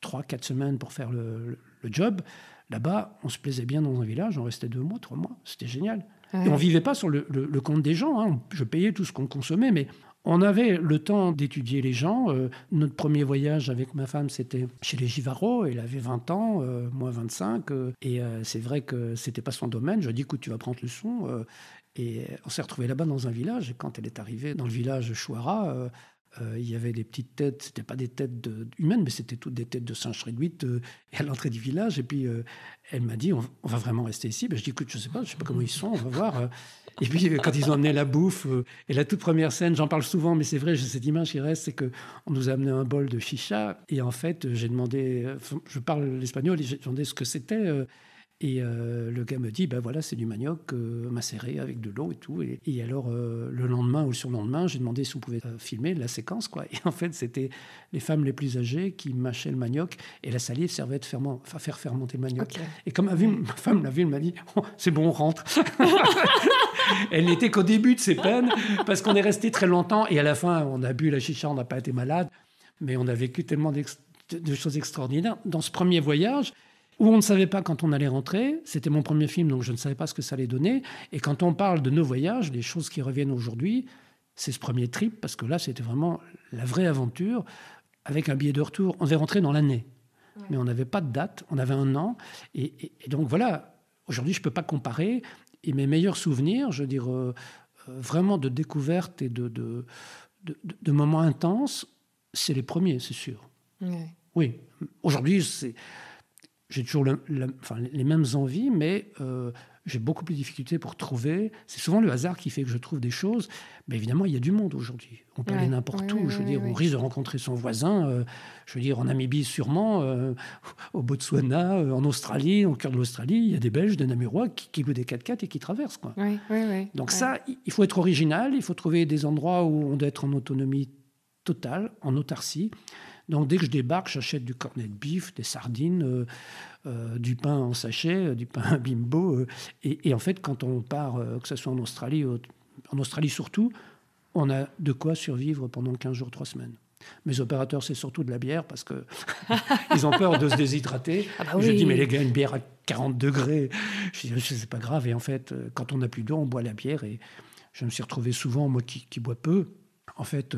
trois, quatre semaines pour faire le job. Là-bas, on se plaisait bien dans un village, on restait deux mois, trois mois, c'était génial. Et on vivait pas sur le, compte des gens, hein. je payais tout ce qu'on consommait, mais on avait le temps d'étudier les gens. Euh, notre premier voyage avec ma femme, c'était chez les Givaro. Elle avait 20 ans, euh, moi 25. Euh, et c'est vrai que c'était pas son domaine. Je lui ai dit, écoute, tu vas prendre le son. et on s'est retrouvé là-bas dans un village. Et quand elle est arrivée dans le village Chouara, euh, il y avait des petites têtes, c'était pas des têtes humaines, mais c'était toutes des têtes de singes réduites euh, à l'entrée du village. Et puis euh, elle m'a dit, on, va vraiment rester ici. Ben, je dis, écoute, je sais pas, je sais pas comment ils sont, on va voir. Et puis quand ils ont amené la bouffe, et la toute première scène, j'en parle souvent, mais c'est vrai, j'ai cette image qui reste, c'est qu'on nous a amené un bol de chicha. Et en fait, j'ai demandé, je parle l'espagnol, et j'ai demandé ce que c'était. Et euh, le gars me dit, ben voilà, c'est du manioc euh, macéré avec de l'eau et tout. Et, alors, euh, le lendemain ou le surlendemain, j'ai demandé si on pouvait filmer la séquence, quoi. Et en fait, c'était les femmes les plus âgées qui mâchaient le manioc et la salive servait à faire fermenter le manioc. Et comme ma, femme l'a vu, elle m'a dit, oh, c'est bon, on rentre. elle n'était qu'au début de ses peines parce qu'on est resté très longtemps et à la fin, on a bu la chicha, on n'a pas été malade, mais on a vécu tellement de choses extraordinaires. Dans ce premier voyage, où on ne savait pas quand on allait rentrer. C'était mon premier film, donc je ne savais pas ce que ça allait donner. Et quand on parle de nos voyages, les choses qui reviennent aujourd'hui, c'est ce premier trip, parce que là, c'était vraiment la vraie aventure, avec un billet de retour. On devait rentrer dans l'année, mais on n'avait pas de date, on avait un an. Et, donc voilà, aujourd'hui, je ne peux pas comparer. Et mes meilleurs souvenirs, je veux dire, euh, euh, vraiment de découvertes et de, moments intenses, c'est les premiers, c'est sûr. Oui, aujourd'hui, c'est j'ai toujours les mêmes envies, mais euh, j'ai beaucoup plus de difficultés pour trouver. C'est souvent le hasard qui fait que je trouve des choses. Mais évidemment, il y a du monde aujourd'hui. On peut aller n'importe où. je veux dire, on risque de rencontrer son voisin. Euh, je veux dire, en Namibie sûrement, euh, au Botswana, en Australie, au cœur de l'Australie, il y a des Belges, des Namurois qui, qui des 4x4 et qui traversent. Quoi. Donc ça, il faut être original. Il faut trouver des endroits où on doit être en autonomie totale, en autarcie. Donc dès que je débarque, j'achète du cornet de bif, des sardines, euh, euh, du pain en sachet, euh, du pain bimbo. Et, en fait, quand on part, que ce soit en Australie, en Australie surtout, on a de quoi survivre pendant 15 jours, 3 semaines. Mes opérateurs, c'est surtout de la bière parce que ils ont peur de se déshydrater. Ah bah je dis, mais les gars, une bière à 40 degrés, c'est pas grave. Et en fait, quand on n'a plus d'eau, on boit la bière. Et je me suis retrouvé souvent, moi qui, bois peu, en fait,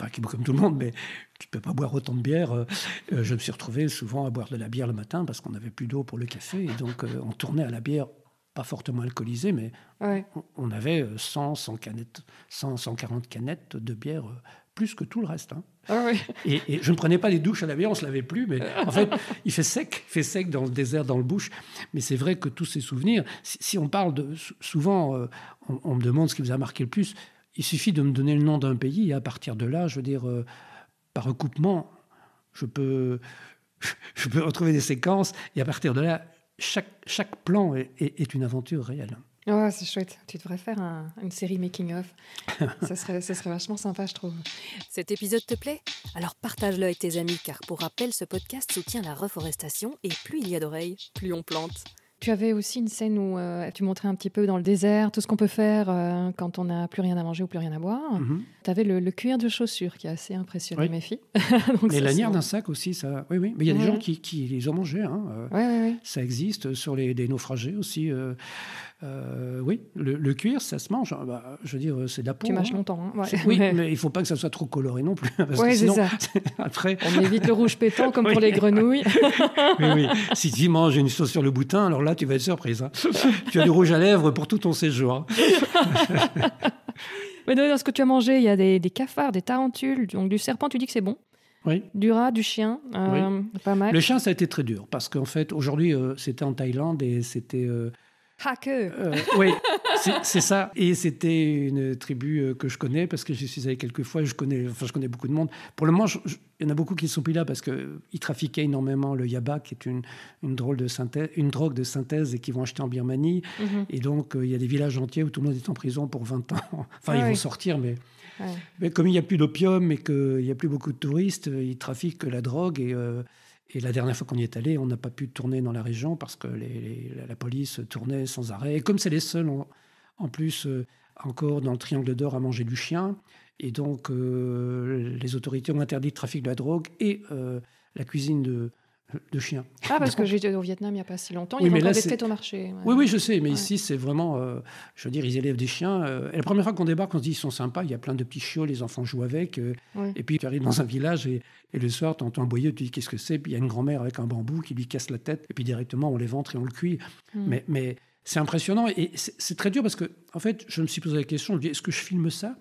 enfin qui boit comme tout le monde, mais tu ne peux pas boire autant de bière, euh, euh, je me suis retrouvé souvent à boire de la bière le matin parce qu'on n'avait plus d'eau pour le café. Et donc, euh, on tournait à la bière, pas fortement alcoolisée, mais on, avait 100, 140 canettes de bière, plus que tout le reste. Hein. Ah et, je ne prenais pas les douches à la bière, on ne se lavait plus, mais en fait, il fait sec, il fait sec dans le désert, dans le bouche. Mais c'est vrai que tous ces souvenirs, si, on parle de. Souvent, on, on me demande ce qui vous a marqué le plus. Il suffit de me donner le nom d'un pays et à partir de là, je veux dire, euh, par recoupement, je peux, je peux retrouver des séquences et à partir de là, chaque, plan est, une aventure réelle. Oh, c'est chouette. Tu devrais faire une série making-of. ça, serait, ça serait vachement sympa, je trouve. Cet épisode te plaît Alors partage-le avec tes amis, car pour rappel, ce podcast soutient la reforestation et plus il y a d'oreilles, plus on plante. Tu avais aussi une scène où euh, tu montrais un petit peu dans le désert tout ce qu'on peut faire euh, quand on n'a plus rien à manger ou plus rien à boire. Mhm. Tu avais le, cuir de chaussure qui est assez impressionnant, mes filles. Donc, lanières d'un sac aussi, ça. Oui, oui. Mais il y a des gens qui, les ont mangés. Hein. Euh. oui, ça existe sur les, des naufragés aussi. Euh, oui, le, cuir, ça se mange. Bah, je veux dire, c'est de la peau. Tu mâches longtemps. Hein. Hein. Oui, mais il ne faut pas que ça soit trop coloré non plus. Oui, c'est ça. après... On évite le rouge pétant comme pour les grenouilles. oui, oui. Si tu manges une sauce sur le boutin, alors là, tu vas être surprise. Hein. tu as du rouge à lèvres pour tout ton séjour. mais dans ce que tu as mangé, il y a des, cafards, des tarentules, donc du serpent, tu dis que c'est bon. Oui. Du rat, du chien, euh, pas mal. Le chien, ça a été très dur parce qu'en fait, aujourd'hui, euh, c'était en Thaïlande et c'était Haque. Euh, oui, c'est ça. Et c'était une tribu euh, que je connais parce que je suis allé quelques fois. Je connais, enfin, je connais beaucoup de monde. Pour le moment, il y en a beaucoup qui sont plus là parce qu'ils euh, trafiquaient énormément le yaba, qui est une, drôle de synthèse, une drogue de synthèse et qui vont acheter en Birmanie. Mhm. Et donc, il y a des villages entiers où tout le monde est en prison pour 20 ans. Enfin, ah ils vont sortir, mais. comme il n'y a plus d'opium et qu'il n'y a plus beaucoup de touristes, ils trafiquent la drogue et et la dernière fois qu'on y est allé, on n'a pas pu tourner dans la région parce que la police tournait sans arrêt. Et comme c'est les seuls, en, plus, euh, encore dans le triangle d'or à manger du chien, et donc euh, les autorités ont interdit le trafic de la drogue et euh, la cuisine de, de chiens. Ah, parce que j'étais au Vietnam il n'y a pas si longtemps, oui, il des têtes au marché. Oui, oui, je sais, mais ici, c'est vraiment, euh, je veux dire, ils élèvent des chiens. Euh, et la première fois qu'on débarque, on se dit, ils sont sympas, il y a plein de petits chiots, les enfants jouent avec. Euh, et puis, tu arrives dans un village et, le soir, tu entends un boyau, tu dis, qu'est-ce que c'est Puis, il y a une grand-mère avec un bambou qui lui casse la tête, et puis directement, on les ventre et on le cuit. Hmm. Mais, mais c'est impressionnant et c'est très dur parce que, en fait, je me suis posé la question, je dis, est-ce que je filme ça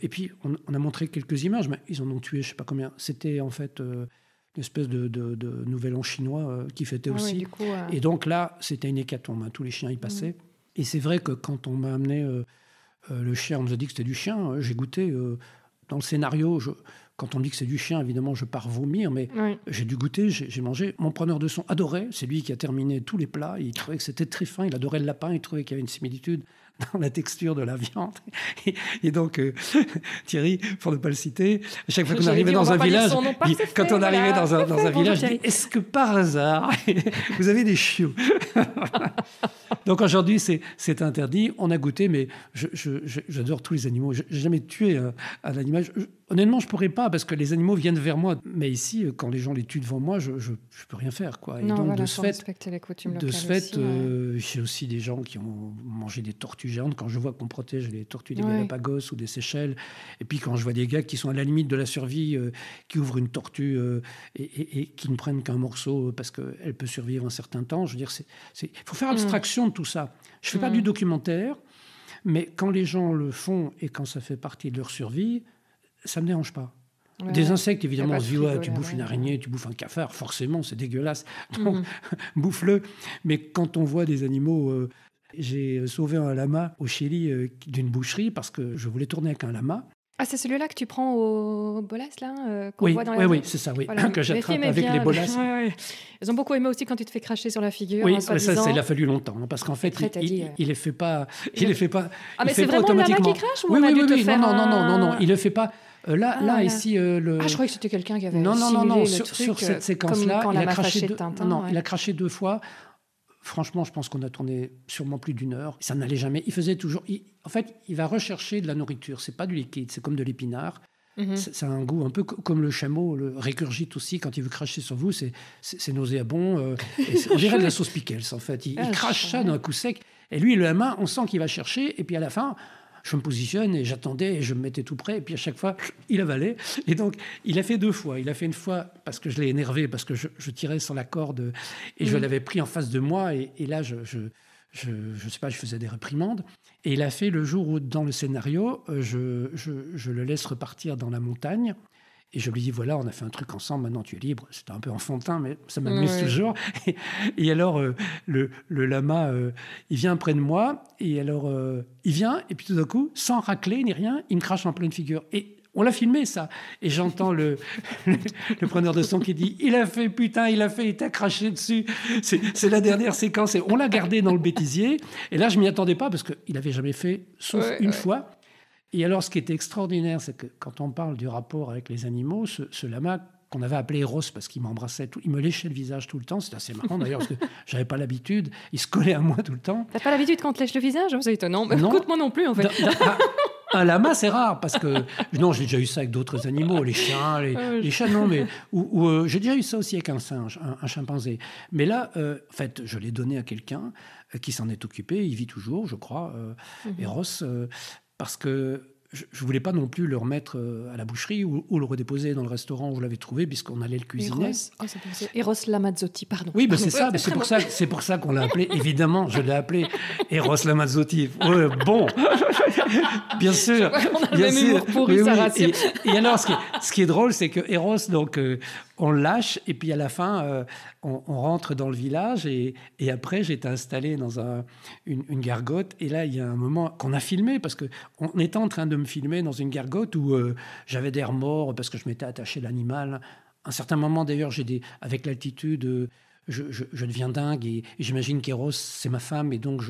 Et puis, on, a montré quelques images, mais ils en ont tué, je sais pas combien. C'était, en fait une de, de, nouvel an chinois euh, qui fêtait ah aussi. Et donc là, c'était une hécatombe. Hein. Tous les chiens y passaient. Mm. Et c'est vrai que quand on m'a amené euh, euh, le chien, on nous a dit que c'était du chien. Hein, j'ai goûté. dans le scénario, quand on dit que c'est du chien, évidemment, je pars vomir, mais j'ai dû goûter, j'ai mangé. Mon preneur de son adorait, c'est lui qui a terminé tous les plats, il trouvait que c'était très fin, il adorait le lapin, il trouvait qu'il y avait une similitude dans la texture de la viande. Et donc, euh, Thierry, pour ne pas le citer, à chaque fois qu'on arrivait dans un village, quand on arrivait dans un, village, est-ce que par hasard, vous avez des chiots Donc aujourd'hui, c'est interdit. On a goûté, mais j'adore tous les animaux. J'ai jamais tué un, animal. honnêtement, je pourrais pas, parce que les animaux viennent vers moi. Mais ici, quand les gens les tuent devant moi, je ne peux rien faire. Quoi. Et donc, de ce fait, euh, j'ai aussi des gens qui ont mangé des tortues quand je vois qu'on protège les tortues des Galapagos ou des Seychelles, et puis quand je vois des gars qui sont à la limite de la survie, euh, qui ouvrent une tortue euh, et, qui ne prennent qu'un morceau parce qu'elle peut survivre un certain temps, je veux dire, il faut faire mm. abstraction de tout ça. Je ne fais pas du mm. documentaire, mais quand les gens le font et quand ça fait partie de leur survie, ça ne me dérange pas. Des insectes, évidemment, ah bah, on se dit, tu bouffes une araignée, tu bouffes un cafard, forcément, c'est dégueulasse. Mm. Donc, bouffe-le. Mais quand on voit des animaux euh, j'ai euh, sauvé un lama au Chili euh, d'une boucherie parce que je voulais tourner avec un lama. Ah, c'est celui-là que tu prends au bolas, là, euh, oui, voit dans Oui, oui, c'est ça, oui, que j'attrape avec les bolas. Oui, Ils ont beaucoup aimé aussi quand tu te fais cracher sur la figure. Oui, hein, ça, ça, il a fallu longtemps, hein, parce qu'en fait, il, ne il, les fait pas. Il, il fait pas. Ah, mais c'est vraiment le lama qui crache ou oui, oui, oui, non, non, non, non, non, il le fait pas. là, ah, là, ici, le. Ah, je croyais que c'était quelqu'un qui avait. Non, non, non, non. Sur, cette séquence-là, non, il a craché deux fois. Franchement, je pense qu'on a tourné sûrement plus d'une heure. Ça n'allait jamais. Il faisait toujours. en fait, il va rechercher de la nourriture. C'est pas du liquide, c'est comme de l'épinard. C'est mhm. un goût un peu comme le chameau le récurgite aussi quand il veut cracher sur vous. C'est nauséabond. Euh, et on dirait de la sauce pickles en fait. Il, ah, crache ça d'un coup sec. Et lui, le main, on sent qu'il va chercher. Et puis à la fin, je me positionne et j'attendais et je me mettais tout près. Et puis à chaque fois, il avalait. Et donc, il a fait deux fois. Il a fait une fois parce que je l'ai énervé, parce que je, tirais sur la corde et je l'avais pris en face de moi. Et, là, je, je, je, sais pas, je faisais des réprimandes. Et il a fait le jour où, dans le scénario, euh, je le laisse repartir dans la montagne et je lui dis, voilà, on a fait un truc ensemble, maintenant tu es libre. C'était un peu enfantin, mais ça m'amuse toujours. Et, alors, euh, le, le, lama, euh, il vient près de moi, et alors, euh, il vient, et puis tout d'un coup, sans racler ni rien, il me crache en pleine figure. Et on l'a filmé, ça. Et j'entends le, le, preneur de son qui dit Il a fait, putain, il a fait, il t'a craché dessus. C'est la dernière séquence. Et on l'a gardé dans le bêtisier. Et là, je m'y attendais pas parce qu'il n'avait jamais fait, sauf une fois. Et alors, ce qui était extraordinaire, c'est que quand on parle du rapport avec les animaux, ce, lama qu'on avait appelé Eros parce qu'il m'embrassait, il me léchait le visage tout le temps. C'était assez marrant d'ailleurs parce que j'avais pas l'habitude. Il se collait à moi tout le temps. T'as pas l'habitude quand on te lèche le visage hein, C'est étonnant. Non. Écoute-moi non plus en fait. Ah, un lama, c'est rare parce que non, j'ai déjà eu ça avec d'autres animaux, les chiens, les, ah, les chats, non, mais où euh, j'ai déjà eu ça aussi avec un singe, un, chimpanzé. Mais là, euh, en fait, je l'ai donné à quelqu'un euh, qui s'en est occupé. Il vit toujours, je crois, mhm. Eros parce que je ne voulais pas non plus le remettre euh, à la boucherie ou, le redéposer dans le restaurant où je l'avais trouvé, puisqu'on allait le cuisiner. Oh, Eros, Lamazzotti, pardon. Oui, ben, mais c'est ça, c'est pour, ça, pour ça qu'on l'a appelé, évidemment, je l'ai appelé Eros Lamazzotti. bon, bien sûr. bien sûr. Et, alors, ce qui, est drôle, c'est que Eros, donc, euh, on lâche et puis à la fin, euh, on, rentre dans le village et, après, j'étais installé dans une, gargote et là, il y a un moment qu'on a filmé parce qu'on était en train de me filmer dans une gargote où euh, j'avais des remords parce que je m'étais attaché l'animal. un certain moment, d'ailleurs, j'ai des, avec l'altitude, euh, je, deviens dingue et j'imagine qu'Eros, c'est ma femme et donc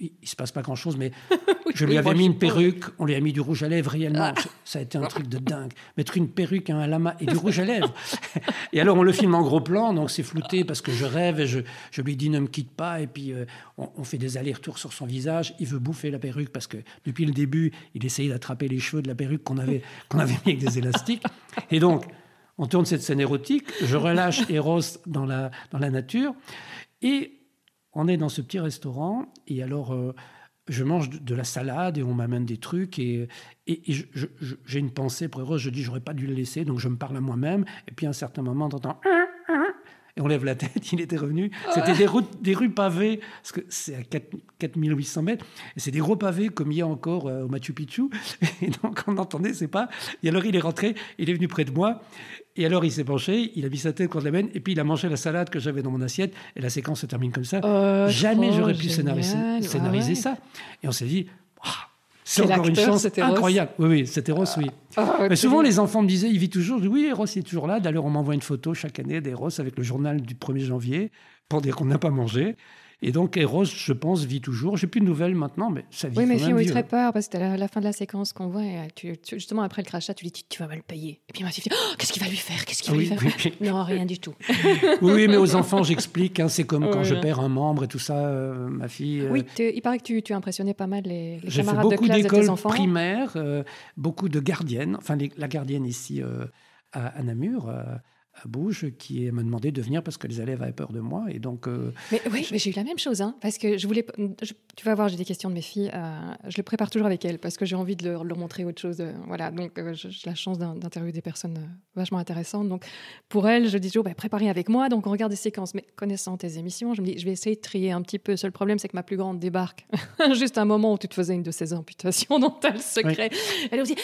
il se passe pas grand-chose, mais je lui avais mis une perruque, on lui a mis du rouge à lèvres réellement. Ah. Ça a été un truc de dingue. Mettre une perruque à un lama et du rouge à lèvres. et alors on le filme en gros plan, donc c'est flouté parce que je rêve et je, lui dis ne me quitte pas et puis euh, on, fait des allers-retours sur son visage. Il veut bouffer la perruque parce que depuis le début, il essayait d'attraper les cheveux de la perruque qu'on avait, qu'on avait mis avec des élastiques. Et donc on tourne cette scène érotique, je relâche Eros dans la, dans la nature, et on est dans ce petit restaurant, et alors euh, je mange de, la salade, et on m'amène des trucs, et, j'ai une pensée pour Eros, je dis j'aurais pas dû le laisser, donc je me parle à moi-même, et puis à un certain moment, entend... et on lève la tête, il était revenu. C'était des, rues, des rues pavées, parce que c'est à 4800 mètres, et c'est des gros pavés comme il y a encore euh, au Machu Picchu. Et donc on entendait, c'est pas. Et alors il est rentré, il est venu près de moi, et alors, il s'est penché, il a mis sa tête contre la mienne, et puis il a mangé la salade que j'avais dans mon assiette. Et la séquence se termine comme ça. Oh, Jamais j'aurais pu scénariser, scénariser ça. Et on s'est dit, ah, c'est encore une chance incroyable. Oui, oui, c'était Ross, oui. Ah, oh, Mais souvent, les enfants me disaient, il vit toujours. oui, Ross est toujours là. D'ailleurs, on m'envoie une photo chaque année des avec le journal du 1er janvier, pour dire qu'on n'a pas mangé. Et donc, Eros, je pense, vit toujours. J'ai plus de nouvelles maintenant, mais ça vit Oui, mes filles ont eu très peur parce que à la fin de la séquence qu'on voit, euh, justement, après le crachat, tu dis tu, vas mal payer. Et puis ma fille dit oh, qu'est-ce qu'il va lui faire Qu'est-ce qu'il va lui faire Non, rien du tout. oui, mais aux enfants, j'explique. Hein, c'est comme quand je perds un membre et tout ça, euh, ma fille. Euh. Oui, il paraît que tu, tu impressionné pas mal les, camarades de classe de enfants. Beaucoup d'écoles primaires, beaucoup de gardiennes. Enfin, la gardienne ici à, Namur à Bouge qui m'a demandé de venir parce que les élèves avaient peur de moi. Et donc, euh, mais oui, j'ai eu la même chose, hein, parce que je voulais. tu vas voir, j'ai des questions de mes filles. Euh, je le prépare toujours avec elles parce que j'ai envie de leur, montrer autre chose. Euh, voilà, donc j'ai la chance d'interviewer des personnes vachement intéressantes. Donc pour elles, je dis toujours, bah, préparez avec moi. Donc on regarde des séquences. Mais connaissant tes émissions, je me dis, je vais essayer de trier un petit peu. Seul problème, c'est que ma plus grande débarque juste un moment où tu te faisais une de ces amputations dont as le secret. Elle aussi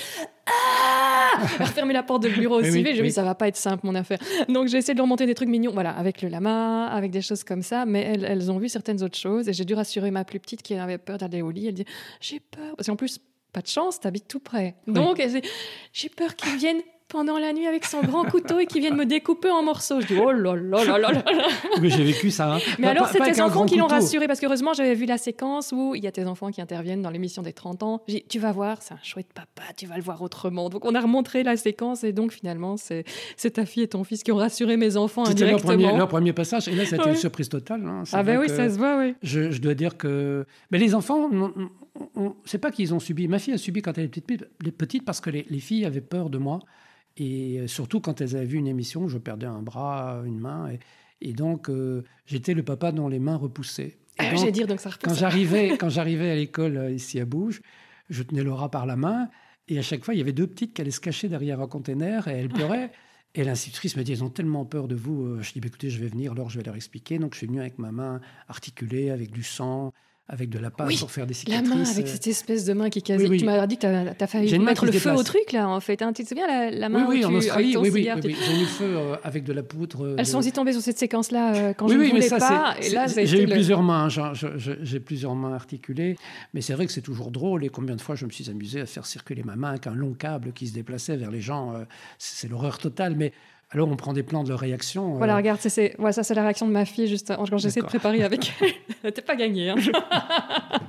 ah Elle a refermer la porte de bureau aussi. mais je me dis, ça va pas être simple mon affaire. Donc j'ai essayé de leur monter des trucs mignons, voilà, avec le lama, avec des choses comme ça, mais elles, ont vu certaines autres choses et j'ai dû rassurer ma plus petite qui avait peur d'aller au lit. Elle dit J'ai peur. Parce qu'en plus, pas de chance, t'habites tout près. Donc, j'ai peur qu'ils viennent pendant la nuit avec son grand couteau et qui viennent me découper en morceaux. Je dis oh là là là là là. Mais j'ai vécu ça. Hein. Mais alors, c'est tes enfants qui l'ont rassuré parce que heureusement, j'avais vu la séquence où il y a tes enfants qui interviennent dans l'émission des 30 ans. tu vas voir, c'est un chouette papa, tu vas le voir autrement. Donc, on a remontré la séquence et donc finalement, c'est ta fille et ton fils qui ont rassuré mes enfants indirectement. Leur premier, leur premier passage. Et là, c'était une surprise totale. Hein. Ah, ben oui, ça se voit, oui. Je, dois dire que. Mais les enfants, c'est pas qu'ils ont subi. Ma fille a subi quand elle était petite, parce que les, les filles avaient peur de moi. Et euh, surtout, quand elles avaient vu une émission je perdais un bras, une main. Et, donc, euh, j'étais le papa dont les mains repoussaient. Et ah, dire, donc ça Quand j'arrivais, quand j'arrivais à l'école euh, ici à Bouge, je tenais Laura par la main. Et à chaque fois, il y avait deux petites qui allaient se cacher derrière un conteneur et elles pleuraient. Et l'institutrice me dit, elles ont tellement peur de vous. Je dis, bah, écoutez, je vais venir, alors je vais leur expliquer. Donc, je suis venu avec ma main articulée, avec du sang avec de la pâte pour faire des cicatrices. La main avec euh. cette espèce de main qui casse. Tu m'as dit que tu as, failli mettre le feu au truc là en fait. Hein. tu te souviens la, la main Oui, où en Australie, oui, oui, J'ai mis le feu euh, avec de la poudre. Euh, Elles sont aussi tombées sur cette séquence là quand je ne voulais pas. j'ai eu plusieurs mains. Hein, j'ai plusieurs mains articulées, mais c'est vrai que c'est toujours drôle. Et combien de fois je me suis amusé à faire circuler ma main avec un long câble qui se déplaçait vers les gens. c'est l'horreur totale, mais alors on prend des plans de leur réaction. Euh. Voilà, regarde, ouais, ça c'est la réaction de ma fille juste euh, quand j'essaie de préparer avec elle. T'es pas gagné. Hein ah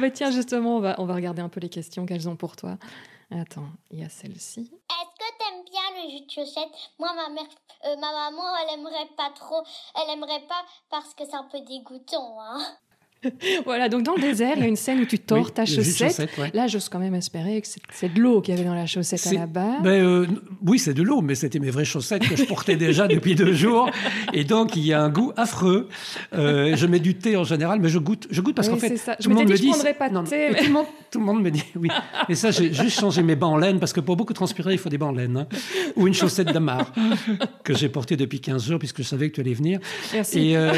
bah tiens, justement, on va, on va regarder un peu les questions qu'elles ont pour toi. Attends, il y a celle-ci. Est-ce que t'aimes bien le jus de chaussette Moi, ma mère, euh, ma maman, elle aimerait pas trop. Elle aimerait pas parce que c'est un peu dégoûtant. Hein voilà, donc dans le désert, il y a une scène où tu tords ta chaussette. Là, j'ose quand même espérer que c'est de l'eau qu'il y avait dans la chaussette à la ben, euh, oui, c'est de l'eau, mais c'était mes vraies chaussettes que je portais déjà depuis deux jours. Et donc, il y a un goût affreux. Euh, je mets du thé en général, mais je goûte, je goûte parce qu'en fait, tout le monde me dit. Je pas de thé, mais... tout, le monde, me dit, oui. Et ça, j'ai juste changé mes bancs en laine parce que pour beaucoup transpirer, il faut des bancs en laine. Hein. Ou une chaussette d'amar que j'ai portée depuis 15 jours puisque je savais que tu allais venir. Merci. Et, euh,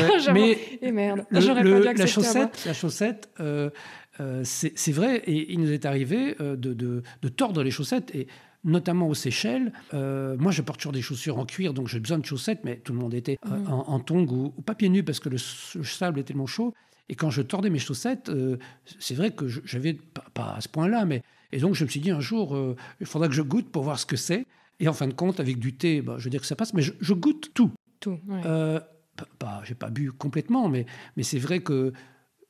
merde, j'aurais pas dû la la chaussette, euh, euh, c'est vrai, et il nous est arrivé euh, de, tordre les chaussettes. Et notamment aux Seychelles. moi, je porte toujours des chaussures en cuir, donc j'ai besoin de chaussettes, mais tout le monde était mm. en, tong ou, ou, papier nus parce que le, sable était tellement chaud. Et quand je tordais mes chaussettes, c'est vrai que j'avais pas, pas, à ce point-là, mais et donc je me suis dit un jour, il faudra que je goûte pour voir ce que c'est. Et en fin de compte, avec du thé, bah, je veux dire que ça passe, mais je, goûte tout. Tout. j'ai pas bu complètement, mais mais c'est vrai que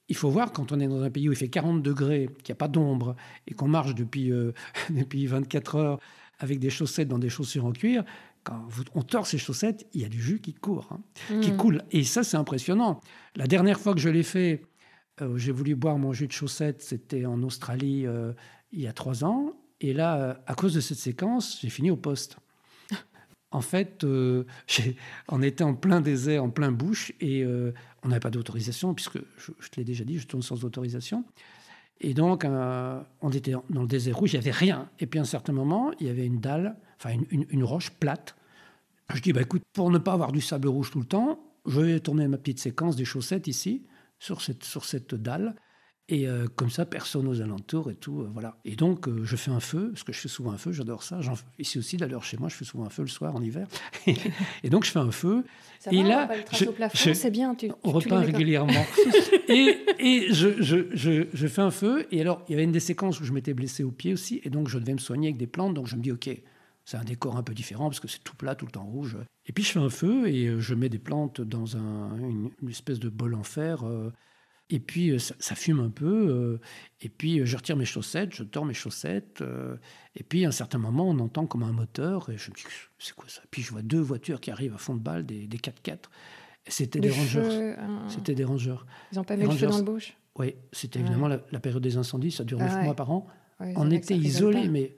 il faut voir, quand on est dans un pays où il fait 40 degrés, qu'il n'y a pas d'ombre, et qu'on marche depuis, euh, depuis 24 heures avec des chaussettes dans des chaussures en cuir, quand on tord ses chaussettes, il y a du jus qui court, hein, qui mm. coule. Et ça, c'est impressionnant. La dernière fois que je l'ai fait, euh, j'ai voulu boire mon jus de chaussettes, c'était en Australie euh, il y a trois ans. Et là, à cause de cette séquence, j'ai fini au poste en fait, euh, on était en plein désert, en plein bouche, et euh, on n'avait pas d'autorisation, puisque je, te l'ai déjà dit, je tourne sans autorisation. Et donc, euh, on était dans le désert rouge, il n'y avait rien. Et puis, à un certain moment, il y avait une dalle, enfin une, roche plate. Je dis, bah, écoute, pour ne pas avoir du sable rouge tout le temps, je vais tourner ma petite séquence des chaussettes ici, sur cette, sur cette dalle. Et euh, comme ça, personne aux alentours et tout. Euh, voilà. Et donc, euh, je fais un feu, parce que je fais souvent un feu, j'adore ça. Ici aussi, d'ailleurs, chez moi, je fais souvent un feu le soir, en hiver. et donc, je fais un feu. Ça et va, là, on va le je, au plafond, c'est bien. Tu, on repart régulièrement. et, et je, fais un feu. Et alors, il y avait une des séquences où je m'étais blessé au pied aussi. Et donc, je devais me soigner avec des plantes. Donc, je me dis, OK, c'est un décor un peu différent parce que c'est tout plat, tout le temps rouge. Et puis je fais un feu et je mets des plantes dans une, une, espèce de bol en fer. Et puis, euh, ça, fume un peu. Euh, et puis, euh, je retire mes chaussettes, je tords mes chaussettes. et puis, à un certain moment, on entend comme un moteur. Et je me dis, c'est quoi ça Puis, je vois deux voitures qui arrivent à fond de balle, des, 4x4. C'était des rangers. C'était des rangers. Ils n'ont pas mis le feu dans le bouche Oui, c'était évidemment la, période des incendies. Ça dure 9 ah mois par an. on était isolés, mais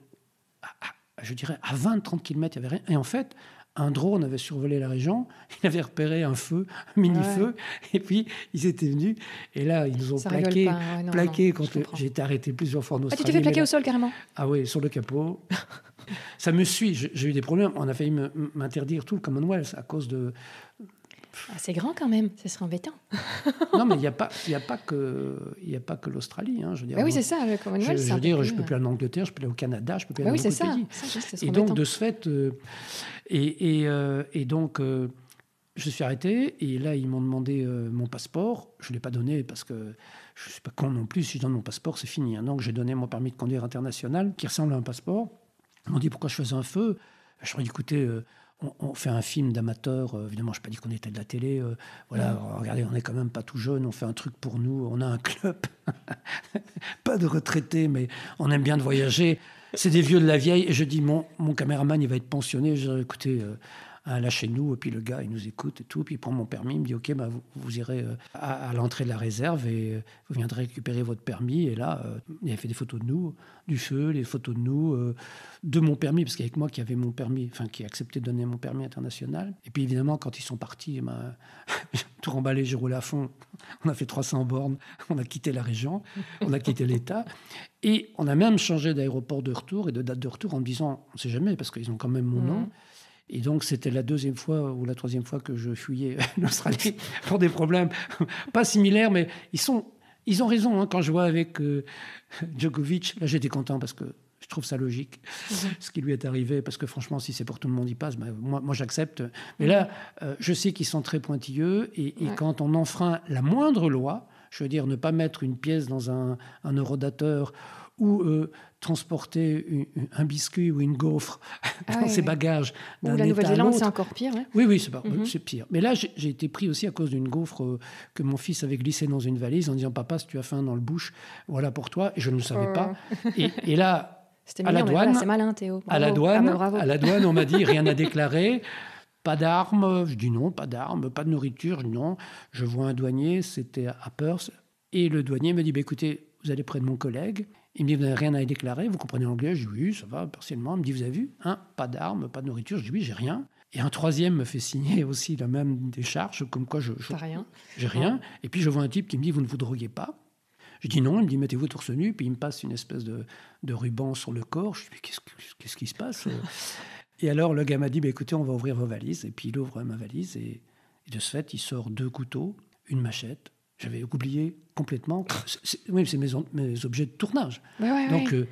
je dirais à 20-30 km, il n'y avait rien. Et en fait, un drone avait survolé la région, il avait repéré un feu, un mini-feu, et puis ils étaient venus. Et là, ils nous ont plaqué, plaqué euh, j'ai été arrêté plusieurs fois en Australie. Ah, tu t'es fait plaquer au sol carrément Ah oui, sur le capot. Ça me suit, j'ai eu des problèmes. On a failli m'interdire tout le Commonwealth à cause de, ah, c'est grand quand même, ce serait embêtant. non, mais il n'y a, pas, a que, a pas que l'Australie. Hein, je ah oui, hein. c'est ça, Je, je veux dire, je peux plus aller euh, en Angleterre, je peux aller au Canada, je peux plus ah aller pays. oui, c'est ça, et donc, de ce fait, euh, euh, et, donc, je suis arrêté, et là, ils m'ont demandé mon passeport. Je ne l'ai pas donné parce que je ne suis pas con non plus. Si je donne mon passeport, c'est fini. Hein. Donc, j'ai donné mon permis de conduire international qui ressemble à un passeport. Ils m'ont dit pourquoi je faisais un feu. Je leur ai dit écoutez, on, fait un film d'amateur. Euh, évidemment, je ne pas dit qu'on était de la télé. Euh, voilà, regardez, on n'est quand même pas tout jeune. On fait un truc pour nous. On a un club. pas de retraités, mais on aime bien de voyager. C'est des vieux de la vieille. Et je dis, mon, mon caméraman, il va être pensionné. Je dis, euh, ah, là chez nous. Et puis le gars, il nous écoute et tout. Puis il prend mon permis, il me dit Ok, bah, vous, irez euh, à, l'entrée de la réserve et euh, vous viendrez récupérer votre permis. Et là, euh, il a fait des photos de nous, du feu, les photos de nous, de mon permis, parce qu'avec moi qui avait mon permis, enfin qui accepté de donner mon permis international. Et puis évidemment, quand ils sont partis, bah, tout remballé, j'ai roulé à fond. On a fait 300 bornes, on a quitté la région, on a quitté l'État. Et on a même changé d'aéroport de retour et de date de retour en me disant, on ne sait jamais, parce qu'ils ont quand même mon mmh. nom. Et donc, c'était la deuxième fois ou la troisième fois que je fuyais l'Australie pour des problèmes pas similaires, mais ils, sont, ils ont raison. Hein, quand je vois avec euh, Djokovic, là, j'étais content parce que je trouve ça logique mhm. ce qui lui est arrivé. Parce que franchement, si c'est pour tout le monde, il passe. Ben, moi, j'accepte. Mais là, mhm. euh, je sais qu'ils sont très pointilleux. Et, quand on enfreint la moindre loi, je veux dire, ne pas mettre une pièce dans un, un ou euh, transporter un biscuit ou une gaufre dans ah ses bagages dans La Nouvelle-Zélande, c'est encore pire. oui, oui, mhm. c'est pire. Mais là, j'ai été pris aussi à cause d'une gaufre euh, que mon fils avait glissée dans une valise en disant Papa, si tu as faim dans le bouche, voilà pour toi. Et je ne le savais pas. Oh. Et, là, à la, douane, malin, Théo. à la douane, ah bah, à la on m'a dit rien à déclarer, pas d'armes. Je dis non, pas d'armes, pas de nourriture, non. Je vois un douanier, c'était à Perth, et le douanier me dit bah, écoutez, vous allez près de mon collègue, il me dit, vous n'avez rien à déclarer, vous comprenez l'anglais Je dis, oui, ça va, partiellement. Il me dit, vous avez vu hein, Pas d'armes, pas de nourriture. Je dis, oui, j'ai rien. Et un troisième me fait signer aussi la même décharge, comme quoi je. je rien. J'ai rien. Et puis je vois un type qui me dit, vous ne vous droguez pas. Je dis non, il me dit mettez-vous torse nu, puis il me passe une espèce de, ruban sur le corps. Je dis mais qu'est-ce, quest qui se passe Et alors le gars m'a dit bah, écoutez, on va ouvrir vos valises. Et puis il ouvre ma valise et de ce fait, il sort deux couteaux, une machette, j'avais oublié complètement. oui, c'est mes, mes, objets de tournage. Donc, euh,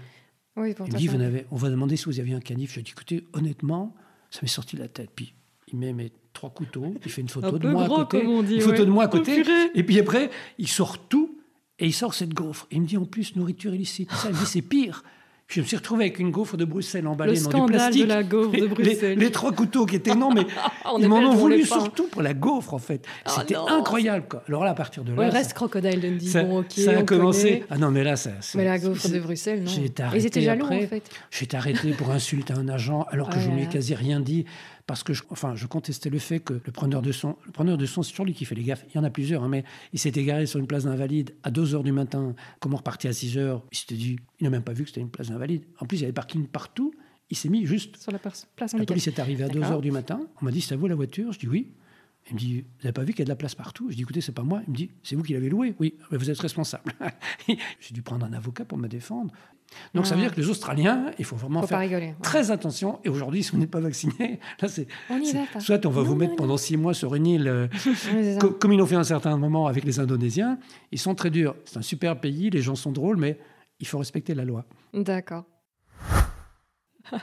il me dit, vous on va demander si vous aviez un canif. Je dit, écoutez, honnêtement, ça m'est sorti de la tête. Puis, il met mes trois couteaux, il fait une photo de moi à côté, une photo de moi à côté, et puis après, il sort tout, et il sort cette gaufre. Et il me dit, en plus, nourriture illicite. Ça, il me dit, c'est pire je me suis retrouvé avec une gaufre de Bruxelles emballée le dans du plastique. De la gaufre de Bruxelles. Les, trois couteaux qui étaient non, mais ils m'en ont voulu surtout pour la gaufre en fait. Oh C'était incroyable. Quoi. Alors là, à partir de là, ouais, reste Crocodile Dundee. Ça, bon, a commencé. Ah non, mais là, ça. Mais la gaufre de Bruxelles, non. Ils étaient jaloux en fait. J'ai été arrêté pour insulte à un agent alors que je je ah lui ai quasi rien dit parce que je, enfin, je contestais le fait que le preneur de son, le preneur de son, c'est toujours lui qui fait les gaffes. Il y en a plusieurs, hein, mais il s'est égaré sur une place d'invalide à 2 h du matin. Comment repartir à 6 h Il s'était dit, il n'a même pas vu que c'était une place d'invalide. En plus, il y avait parking partout. Il s'est mis juste sur la place. La police est arrivée à 2 h du matin. On m'a dit, c'est à vous la voiture Je dis oui. Il me dit, vous n'avez pas vu qu'il y a de la place partout Je dis, écoutez, c'est pas moi. Il me dit, c'est vous qui l'avez loué Oui, mais vous êtes responsable. J'ai dû prendre un avocat pour me défendre. Donc ça veut dire que les Australiens, il faut vraiment faire très attention. Et aujourd'hui, si on n'est pas vacciné, là c'est soit on va vous mettre pendant six mois sur une île, euh, comme ils l'ont fait un certain moment avec les Indonésiens. Ils sont très durs. C'est un super pays, les gens sont drôles, mais il faut respecter la loi. D'accord.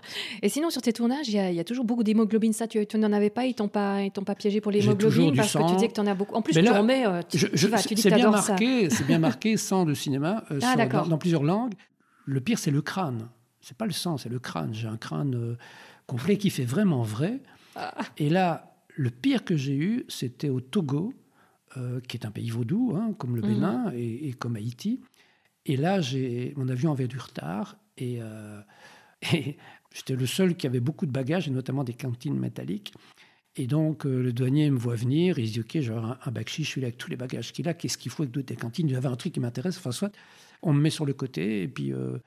Et sinon, sur tes tournages, il y, a toujours beaucoup d'hémoglobine. Ça, tu, n'en avais pas Ils ne pas, t'ont pas piégé pour l'hémoglobine parce que tu dis que tu en as beaucoup. En plus, tu remets. Euh, tu, bien marqué, C'est bien marqué, sang de cinéma euh, ah, dans plusieurs langues. Le pire, c'est le crâne. C'est pas le sang, c'est le crâne. J'ai un crâne euh, complet qui fait vraiment vrai. Ah. Et là, le pire que j'ai eu, c'était au Togo, euh, qui est un pays vaudou, hein, comme le mhm. Bénin et, comme Haïti. Et là, j'ai mon avion avait du retard euh, et, j'étais le seul qui avait beaucoup de bagages, et notamment des cantines métalliques. Et donc, le douanier me voit venir, il se dit Ok, j'ai un, un je suis là avec tous les bagages qu'il a, qu'est-ce qu'il faut avec d'autres des cantines Il y avait un truc qui m'intéresse, enfin, on me met sur le côté et puis euh,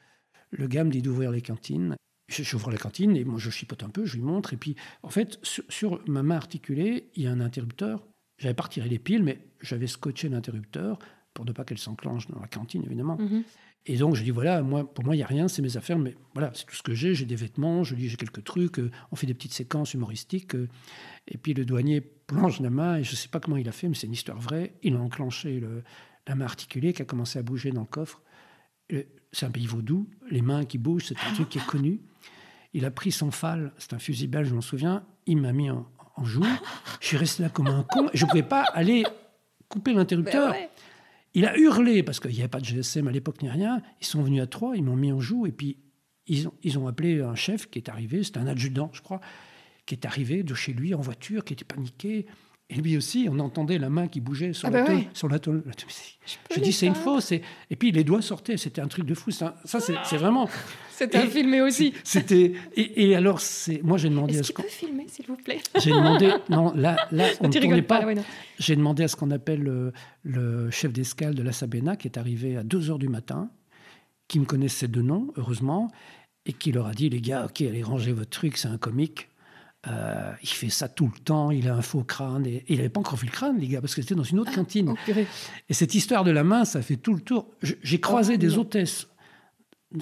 le gars me dit d'ouvrir les cantines. J'ouvre la cantine et moi je chipote un peu, je lui montre. Et puis en fait, sur, ma main articulée, il y a un interrupteur. J'avais pas retiré les piles, mais j'avais scotché l'interrupteur pour ne pas qu'elle s'enclenche dans la cantine, évidemment. Mm-hmm. Et donc, je dis, voilà, moi, pour moi, il n'y a rien, c'est mes affaires, mais voilà, c'est tout ce que j'ai. J'ai des vêtements, je dis, j'ai quelques trucs, euh, on fait des petites séquences humoristiques. Euh. et puis, le douanier plonge la main, et je ne sais pas comment il a fait, mais c'est une histoire vraie. Il a enclenché le, la main qui a commencé à bouger dans le coffre. C'est un pays vaudou, les mains qui bougent, c'est un truc qui est connu. Il a pris son phal, c'est un fusil belge, je m'en souviens, il m'a mis en, joue. Je suis resté là comme un con, je ne pouvais pas aller couper l'interrupteur. Ben il a hurlé, parce qu'il n'y avait pas de GSM à l'époque ni rien. Ils sont venus à trois, ils m'ont mis en joue, et puis ils ont, ils ont appelé un chef qui est arrivé, c'était un adjudant, je crois, qui est arrivé de chez lui en voiture, qui était paniqué. Et lui aussi, on entendait la main qui bougeait sur ah la, bah Je, dis, c'est une fausse. Et, puis les doigts sortaient, c'était un truc de fou. ça, c'est vraiment. C'était un filmé aussi. C'était et, alors, moi j'ai demandé. ce à ce qu'il filmer, s'il vous plaît J'ai demandé. Non, là, on ne pas. j'ai demandé à ce qu'on appelle le, chef d'escale de la Sabena, qui est arrivé à 2 h du matin, qui me connaissait de nom, heureusement, et qui leur a dit les gars, ok, allez ranger votre truc, c'est un comique. Euh, il fait ça tout le temps, il a un faux crâne. Et, il n'avait pas encore fait le crâne, les gars, parce qu'il était dans une autre ah, cantine. Et cette histoire de la main, ça fait tout le tour. J'ai croisé des hôtesses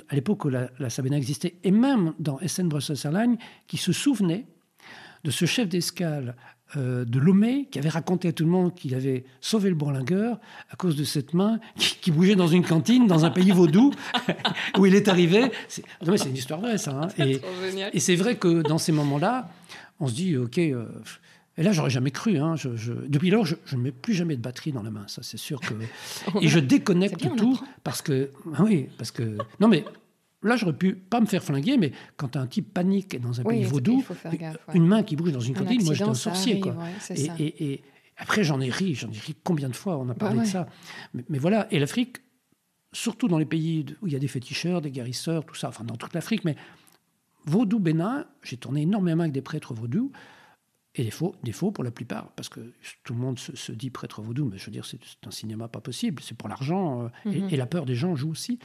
à l'époque où la, la, Sabena existait, et même dans SN Brussels Airlines, qui se souvenaient de ce chef d'escale euh, de Lomé, qui avait raconté à tout le monde qu'il avait sauvé le bourlingueur à cause de cette main qui, bougeait dans une cantine, dans un pays vaudou, où il est arrivé. c'est une histoire vraie, ça. Hein. et c'est vrai que dans ces moments-là, on se dit, OK, euh, et là, j'aurais jamais cru. Hein, Depuis lors, je, ne mets plus jamais de batterie dans la main, ça c'est sûr que. Et je déconnecte tout parce que. Ah oui, parce que. Non mais là, j'aurais pu pas me faire flinguer, mais quand un type panique dans un pays vaudou, une, main qui bouge dans une cantine, moi j'étais un sorcier. quoi. et, après, j'en ai ri, j'en ai ri combien de fois, on a bah parlé de ça. Mais, mais voilà, et l'Afrique, surtout dans les pays où il y a des féticheurs, des guérisseurs, tout ça, enfin dans toute l'Afrique, mais Vaudou Bénin, j'ai tourné énormément avec des prêtres vaudous, et des faux, des pour la plupart, parce que tout le monde se, dit prêtre vaudou, mais je veux dire, c'est un cinéma pas possible, c'est pour l'argent, euh, mhm. et, la peur des gens joue aussi.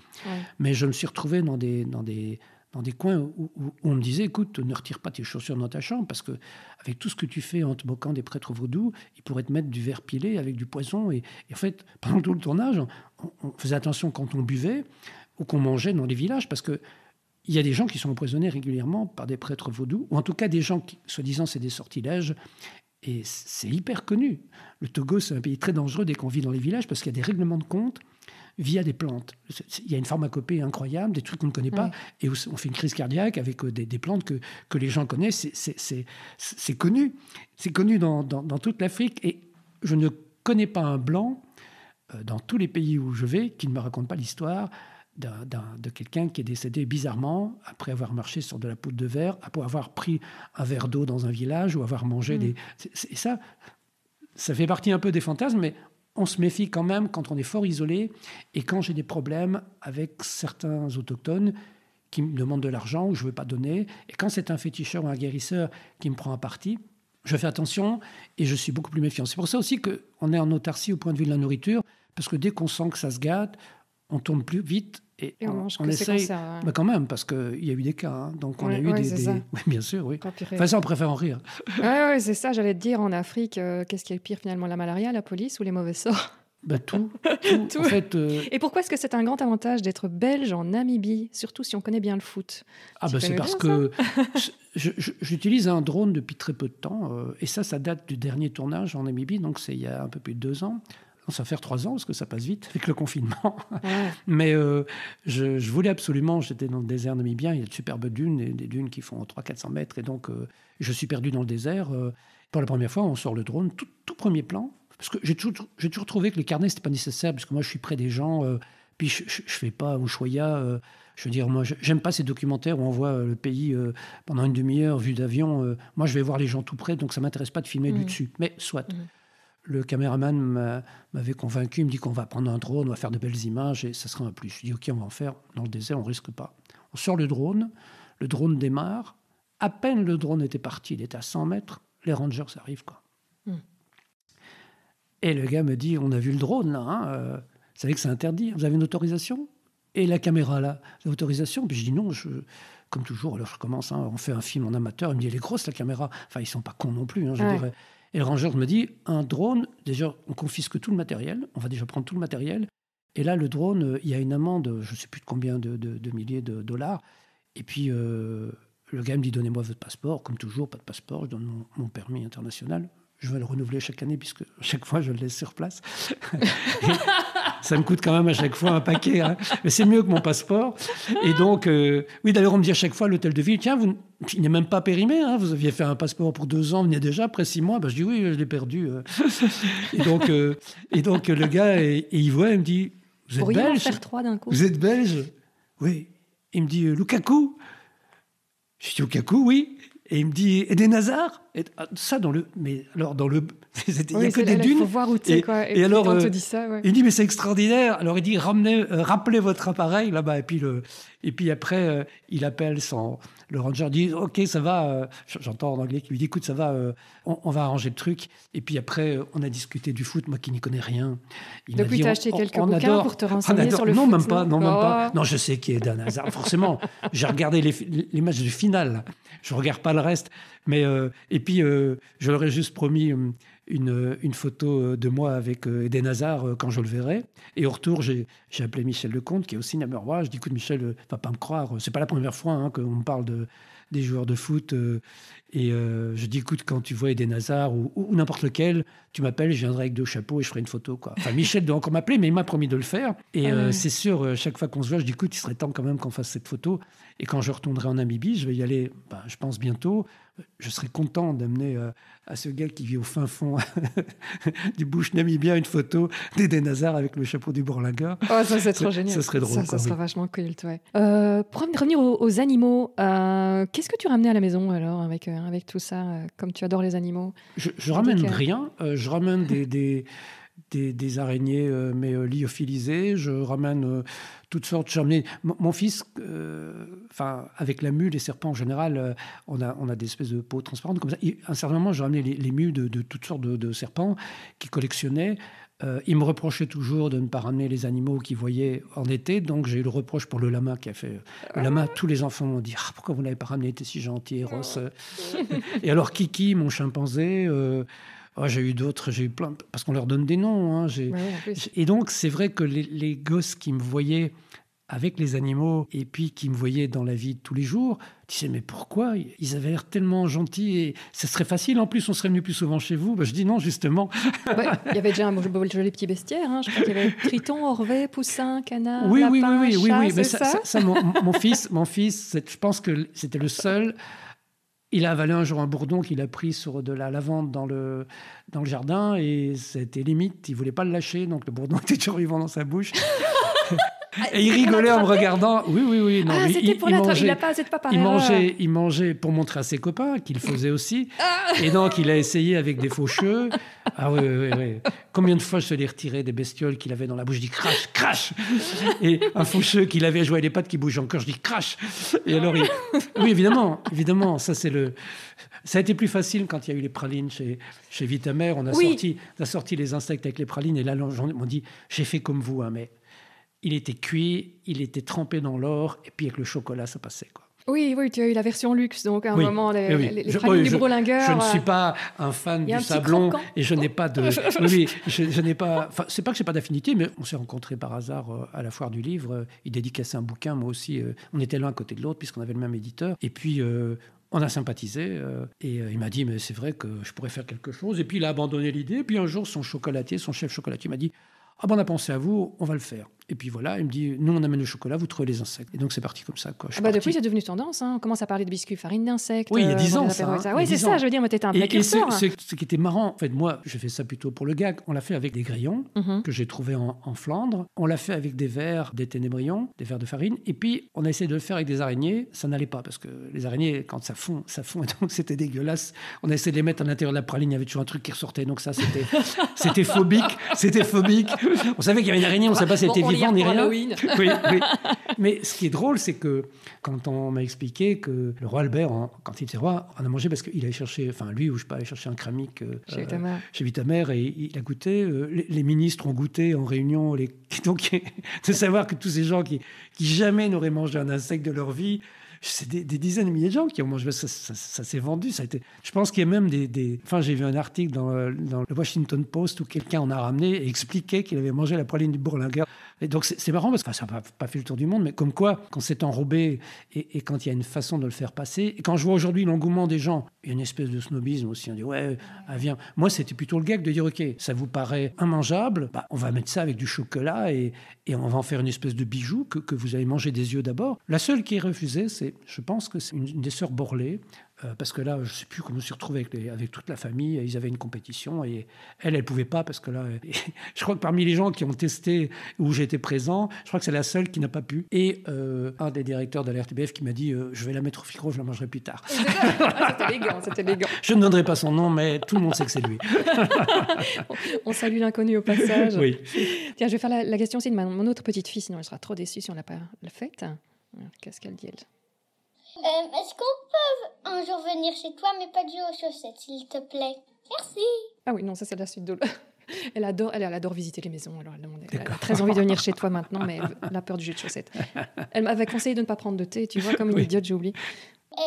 Mais je me suis retrouvé dans des, dans des, dans des coins où, on me disait, écoute, ne retire pas tes chaussures dans ta chambre, parce que avec tout ce que tu fais en te moquant des prêtres vaudous, ils pourraient te mettre du verre pilé avec du poison. Et, en fait, pendant tout le tournage, on faisait attention quand on buvait ou qu'on mangeait dans les villages, parce que il y a des gens qui sont empoisonnés régulièrement par des prêtres vaudous, ou en tout cas des gens qui, soi-disant, c'est des sortilèges. Et c'est hyper connu. Le Togo, c'est un pays très dangereux dès qu'on vit dans les villages parce qu'il y a des règlements de compte via des plantes. Il y a une pharmacopée incroyable, des trucs qu'on ne connaît pas, et on fait une crise cardiaque avec euh, des, plantes que, les gens connaissent. C'est connu. C'est connu dans, dans toute l'Afrique. Et je ne connais pas un blanc euh, dans tous les pays où je vais qui ne me raconte pas l'histoire de quelqu'un qui est décédé bizarrement après avoir marché sur de la poudre de verre, après avoir pris un verre d'eau dans un village ou avoir mangé mm. des. Et ça, ça fait partie un peu des fantasmes, mais on se méfie quand même quand on est fort isolé et quand j'ai des problèmes avec certains autochtones qui me demandent de l'argent ou je ne veux pas donner. Et quand c'est un féticheur ou un guérisseur qui me prend à partie, je fais attention et je suis beaucoup plus méfiant. C'est pour ça aussi qu'on est en autarcie au point de vue de la nourriture, parce que dès qu'on sent que ça se gâte, on tourne plus vite et, on, essaie essaye. mais bah, quand même, parce qu'il y a eu des cas. Hein. donc, on a eu des. Oui, bien sûr, oui. Enfin, ça, on préfère en rire. Oui, c'est ça, j'allais te dire. En Afrique, euh, qu'est-ce qui est le pire finalement La malaria, la police ou les mauvais sorts bah, tout. tout, euh, Et pourquoi est-ce que c'est un grand avantage d'être belge en Namibie, surtout si on connaît bien le foot ah, bah, c'est parce que j'utilise un drone depuis très peu de temps. Euh, et ça, ça date du dernier tournage en Namibie, donc c'est il y a un peu plus de deux ans ça va faire trois ans parce que ça passe vite avec le confinement. Mais euh, je, voulais absolument, j'étais dans le désert namibien, il y a de superbes dunes, et des dunes qui font 300-400 mètres, et donc euh, je suis perdu dans le désert. Euh. pour la première fois, on sort le drone, tout, premier plan, parce que j'ai toujours, trouvé que les carnets, n'était pas nécessaire, parce que moi je suis près des gens, puis je, ne fais pas Ushuaïa. Je veux dire, moi, j'aime pas ces documentaires où on voit le pays pendant une demi-heure, vue d'avion. moi, je vais voir les gens tout près, donc ça m'intéresse pas de filmer du mmh. dessus. Mais soit. Mmh le caméraman m'avait convaincu, il me dit qu'on va prendre un drone, on va faire de belles images et ça sera un plus. Je dis ok, on va en faire dans le désert, on risque pas. On sort le drone, le drone démarre. À peine le drone était parti, il était à 100 mètres, les rangers arrivent quoi. Hmm. Et le gars me dit on a vu le drone là, hein, euh, vous savez que c'est interdit, hein, vous avez une autorisation Et la caméra là, l'autorisation Puis je dis non, comme toujours, alors je commence, hein, on fait un film en amateur, il me dit, elle est grosse la caméra. Enfin, ils sont pas cons non plus, je dirais. Et le rangeur me dit, un drone, déjà, on confisque tout le matériel, on va déjà prendre tout le matériel. Et là, le drone, euh, il y a une amende, je ne sais plus de combien de, milliers de dollars. Et puis, euh, le gars me dit, donnez-moi votre passeport. Comme toujours, pas de passeport, je donne mon permis international je vais le renouveler chaque année puisque chaque fois je le laisse sur place. ça me coûte quand même à chaque fois un paquet, hein. mais c'est mieux que mon passeport. Et donc, euh, oui, d'ailleurs, on me dit à chaque fois l'hôtel de ville, tiens, vous, il n'est même pas périmé, hein. vous aviez fait un passeport pour deux ans, vous venez déjà après six mois. Ben, je dis oui, je l'ai perdu. Euh. et donc, euh, et donc le gars, et, il voit, il me dit, vous êtes belge. Vous êtes belge. Oui. Il me dit, Lukaku. Je dis, Lukaku, oui. Et il me dit et des Nazars et, ah, Ça dans le. Mais alors, dans le. Il n'y a que des dunes. et, Et, alors, euh, dit ça, il dit Mais c'est extraordinaire. Alors, il dit ramenez, euh, Rappelez votre appareil là-bas. Et puis, le, et puis après, euh, il appelle son. Le ranger dit Ok, ça va. Euh, j'entends en anglais qui lui dit Écoute, ça va, euh, on, va arranger le truc. Et puis après, on a discuté du foot, moi qui n'y connais rien. Il Donc, tu as acheté quelques on, bouquins adore, pour te renseigner sur le non, foot même pas, Non, même pas. Oh. Non, je sais qui est Eden Hazard. Forcément, j'ai regardé les, du matchs Je ne regarde pas le reste. Mais, et puis, je leur ai juste promis. Une, une, photo de moi avec Eden Hazard quand je le verrai. Et au retour, j'ai appelé Michel Lecomte, qui est aussi namurois. Je dis, écoute, Michel, pas, me croire. C'est pas la première fois hein, qu'on parle de, des joueurs de foot euh, et euh, je dis, écoute, quand tu vois des Nazars ou, n'importe lequel, tu m'appelles, je viendrai avec deux chapeaux et je ferai une photo. Quoi. Enfin, Michel doit encore m'appeler, mais il m'a promis de le faire. Et ah euh, c'est sûr, euh, chaque fois qu'on se voit, je dis, écoute, il serait temps quand même qu'on fasse cette photo. Et quand je retournerai en Namibie, je vais y aller, bah, je pense, bientôt. Je serai content d'amener à ce gars qui vit au fin fond du bouche namibien une photo des Hazard avec le chapeau du Bourlinga. Oh, ça, c'est trop génial. Ça serait drôle. Ça, ça serait vachement culte, pour revenir aux, animaux, qu'est-ce que tu ramenais à la maison alors avec avec tout ça, euh, comme tu adores les animaux Je, je ramène rien, euh, je ramène des, des... araignées, euh, mais lyophilisées. Je ramène toutes sortes. J'ai mon fils, enfin, avec la mue, les serpents en général, on, a, on a des espèces de peaux transparentes comme ça. à un certain moment, j'ai ramené les, les mues de, toutes sortes de, de serpents qu'il collectionnait. Euh, il me reprochait toujours de ne pas ramener les animaux qu'il voyait en été, donc j'ai eu le reproche pour le lama qui a fait. Euh, le lama, tous les enfants m'ont dit ah, Pourquoi vous ne l'avez pas ramené T'es si gentil, Ross. Ah, et alors, Kiki, mon chimpanzé, euh, oh, j'ai eu d'autres, j'ai eu plein, parce qu'on leur donne des noms. Hein, et donc, c'est vrai que les, les gosses qui me voyaient avec les animaux et puis qui me voyaient dans la vie de tous les jours, je disais, mais pourquoi Ils avaient l'air tellement gentils et ce serait facile. En plus, on serait venu plus souvent chez vous. Bah, je dis non, justement. Il y avait déjà un joli petit bestiaire. Hein. Je crois qu'il y avait Triton, Orvet, Poussin, Canard. Oui, lapin, oui, oui, oui, chat, oui, ça, mon, fils, mon fils je pense que c'était le seul. Il a avalé un jour un bourdon qu'il a pris sur de la lavande dans le, dans le jardin et c'était limite, il voulait pas le lâcher, donc le bourdon était toujours vivant dans sa bouche. Ah, et il rigolait en me regardant. Oui, oui, oui. Non, ah, c'était pour la mangeait, il n'a pas, pas par il il mangeait pour montrer à ses copains qu'il faisait aussi. Ah. Et donc, il a essayé avec des faucheux. Ah oui, oui, oui. Combien de fois je l'ai retiré des bestioles qu'il avait dans la bouche, je dis crash, crash. Et un faucheux qu'il avait joué les pattes qui bougent encore, je dis crash. Et alors, oui, évidemment, évidemment, ça c'est le. Ça a été plus facile quand il y a eu les pralines chez, chez Vitamère. On a, sorti, on a sorti les insectes avec les pralines. Et là, on dit, j'ai fait comme vous, hein, mais il était cuit, il était trempé dans l'or, et puis avec le chocolat, ça passait. Quoi. Oui, oui, tu as eu la version luxe, donc à un moment, les, eh oui. du je ne suis euh, pas un fan du sablon et je n'ai pas de. oui, je, n'ai pas. c'est pas que j'ai pas d'affinité, mais on s'est rencontrés par hasard euh, à la foire du livre. Euh, il dédicaçait un bouquin, moi aussi. On était l'un à côté de l'autre, puisqu'on avait le même éditeur. Et puis. on a sympathisé et il m'a dit mais c'est vrai que je pourrais faire quelque chose et puis il a abandonné l'idée et puis un jour son chocolatier son chef chocolatier m'a dit ah ben on a pensé à vous on va le faire et puis voilà, il me dit Nous, on amène le chocolat, vous trouvez les insectes. Et donc, c'est parti comme ça. Quoi. Ah bah, depuis, c'est devenu tendance. Hein. On commence à parler de biscuits, farine d'insectes. Oui, il y a 10 euh, ans. Hein. Ah oui, c'est ça, je veux dire, moi, un et, ce, qui était marrant, en fait, moi, j'ai fait ça plutôt pour le gag. On l'a fait avec des grillons mm-hmm. que j'ai trouvés en, Flandre. On l'a fait avec des verres, des ténébrions, des verres de farine. Et puis, on a essayé de le faire avec des araignées. Ça n'allait pas parce que les araignées, quand ça fond, ça fond. Et donc, c'était dégueulasse. On a essayé de les mettre à l'intérieur de la praline. Il y avait toujours un truc qui ressortait. Donc, ça, c'était phobique. C'était phobique. On savait qu'il y avait une araignée, on ne savait pas si Mais ce qui est drôle, c'est que quand on m'a expliqué que le roi Albert, quand il était roi, en a mangé parce qu'il allait chercher, enfin lui ou je sais pas, allait chercher un cramique euh, chez, Vitamère. mère et il a goûté. Euh, les, ministres ont goûté en réunion. Les... Donc de savoir que tous ces gens qui, qui jamais n'auraient mangé un insecte de leur vie, c'est des, des, dizaines de milliers de gens qui ont mangé. Ça, ça, s'est vendu. Ça a été. Je pense qu'il y a même des. Enfin, j'ai vu un article dans, le Washington Post où quelqu'un en a ramené et expliquait qu'il avait mangé la praline du Bourlinguer et donc c'est marrant parce que ça n'a pas, fait le tour du monde, mais comme quoi, quand c'est enrobé et, quand il y a une façon de le faire passer, et quand je vois aujourd'hui l'engouement des gens, il y a une espèce de snobisme aussi, on dit ouais, ah, viens. Moi, c'était plutôt le gag de dire ok, ça vous paraît immangeable, bah, on va mettre ça avec du chocolat et, on va en faire une espèce de bijou que, vous allez manger des yeux d'abord. La seule qui est refusée, c'est, je pense que c'est une, des sœurs Borlée, euh, parce que là, je ne sais plus comment je me suis retrouvé avec, avec, toute la famille. Ils avaient une compétition et elle, elle pouvait pas parce que là, je crois que parmi les gens qui ont testé où j'étais présent, je crois que c'est la seule qui n'a pas pu. Et euh, un des directeurs de la RTBF qui m'a dit euh, Je vais la mettre au frigo, je la mangerai plus tard. Ah, c'était élégant, c'était élégant. Je ne donnerai pas son nom, mais tout le monde sait que c'est lui. on salue l'inconnu au passage. Oui. Tiens, je vais faire la, question aussi de mon autre petite fille, sinon elle sera trop déçue si on ne l'a pas faite. Qu'est-ce qu'elle dit, euh, est-ce qu'on peut un jour venir chez toi, mais pas du aux chaussettes, s'il te plaît Merci. Ah oui, non, ça c'est la suite d'Ole. elle adore, elle, adore visiter les maisons. Alors elle, elle a très envie de venir chez toi maintenant, mais elle a peur du jeu de chaussettes. Elle m'avait conseillé de ne pas prendre de thé, tu vois, comme une idiote, j'ai oublié.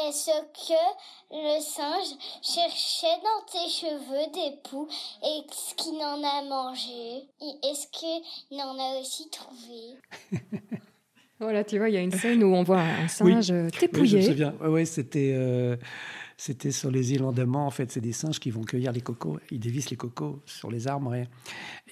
Est-ce que le singe cherchait dans tes cheveux des poux et ce qu'il en a mangé Est-ce qu'il en a aussi trouvé Voilà, tu vois, il y a une scène où on voit un singe dépouillé. Euh, oui, je c'était. Euh, c'était sur les îles Andaman, en fait, c'est des singes qui vont cueillir les cocos. Ils dévissent les cocos sur les arbres.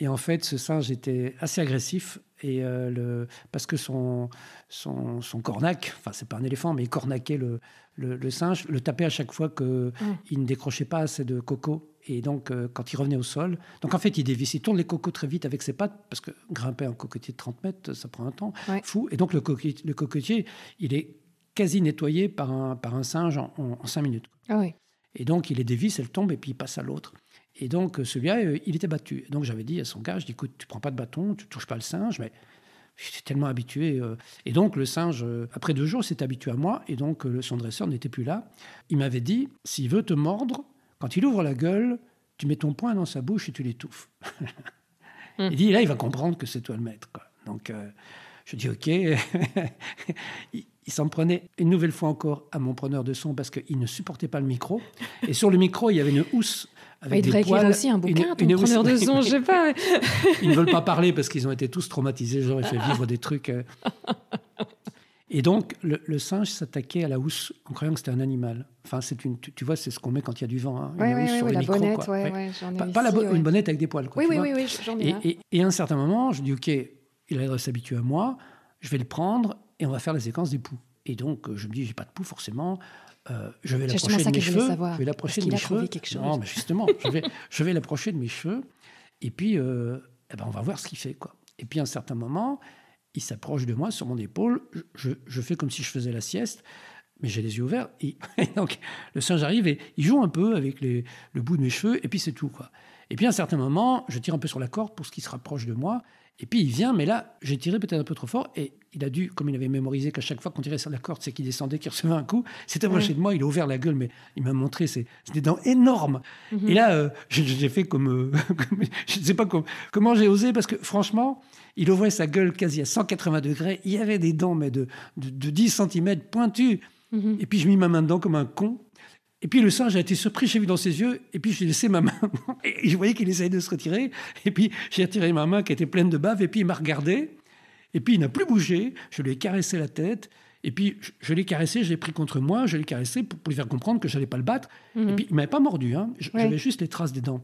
Et, en fait, ce singe était assez agressif et euh, le, parce que son, son, son cornac, enfin c'est pas un éléphant, mais il cornaquait le, le, singe le tapait à chaque fois qu'il ne décrochait pas assez de coco. Et donc, euh, quand il revenait au sol, donc en fait, il dévisse, il tourne les cocos très vite avec ses pattes, parce que grimper un cocotier de 30 mètres, ça prend un temps fou. Et donc, le, cocotier, il est quasi nettoyé par un, par un singe en, cinq 5 minutes. Ah et donc, il les dévisse, elle tombe, et puis il passe à l'autre. Et donc, euh, celui-là, euh, il était battu. donc, j'avais dit à son gars, je dis, écoute, tu prends pas de bâton, tu touches pas le singe, mais J'étais tellement habitué. Euh, et donc, le singe, euh, après deux jours, s'est habitué à moi. Et donc, euh, son dresseur n'était plus là. Il m'avait dit s'il veut te mordre, quand il ouvre la gueule, tu mets ton poing dans sa bouche et tu l'étouffes. Hum. Il dit là, il va comprendre que c'est toi le maître. Donc, je dis OK. il s'en prenait une nouvelle fois encore à mon preneur de son parce qu'il ne supportait pas le micro. Et sur le micro, il y avait une housse avec il y écrire aussi un bouquin, une, une de son, je sais pas. ils ne veulent pas parler parce qu'ils ont été tous traumatisés. J'aurais fait vivre des trucs. Euh. Et donc, le, singe s'attaquait à la housse en croyant que c'était un animal. Enfin, c'est une, tu, vois, c'est ce qu'on met quand il y a du vent. Hein, oui, oui, la bonnette, pas, une bonnette avec des poils. Quoi, oui, oui, oui, j'en ai. Et, et, à un certain moment, je dis, OK, il a s'habituer à moi, je vais le prendre et on va faire la séquence des poux. Et donc, je me dis, j'ai pas de poux forcément. Euh, je vais l'approcher de mes cheveux. Je vais l'approcher de mes cheveux. Et puis, euh, eh ben, on va voir ce qu'il fait. Quoi. Et puis, à un certain moment, il s'approche de moi sur mon épaule. Je, fais comme si je faisais la sieste, mais j'ai les yeux ouverts. Et, donc, le singe arrive et il joue un peu avec le bout de mes cheveux. Et puis, c'est tout. Quoi. Et puis, à un certain moment, je tire un peu sur la corde pour ce qu'il se rapproche de moi. Et puis il vient, mais là, j'ai tiré peut-être un peu trop fort et il a dû, comme il avait mémorisé qu'à chaque fois qu'on tirait sur la corde, c'est qu'il descendait, qu'il recevait un coup. C'était approché de moi, il a ouvert la gueule, mais il m'a montré ses, des dents énormes. Mhm. Et là, euh, j'ai fait comme, euh, Je ne sais pas comment j'ai osé, parce que franchement, il ouvrait sa gueule quasi à 180 degrés. Il y avait des dents, mais de, de, 10 cm pointues. Et puis je mis ma main dedans comme un con. Et puis le singe a été surpris, j'ai vu dans ses yeux, et puis j'ai laissé ma main. Et je voyais qu'il essayait de se retirer, et puis j'ai attiré ma main qui était pleine de bave, et puis il m'a regardé, et puis il n'a plus bougé, je lui ai caressé la tête, et puis je, l'ai caressé, je l'ai pris contre moi, je l'ai caressé pour, lui faire comprendre que je n'allais pas le battre, et mhm. puis il ne m'avait pas mordu, hein. j'avais juste les traces des dents.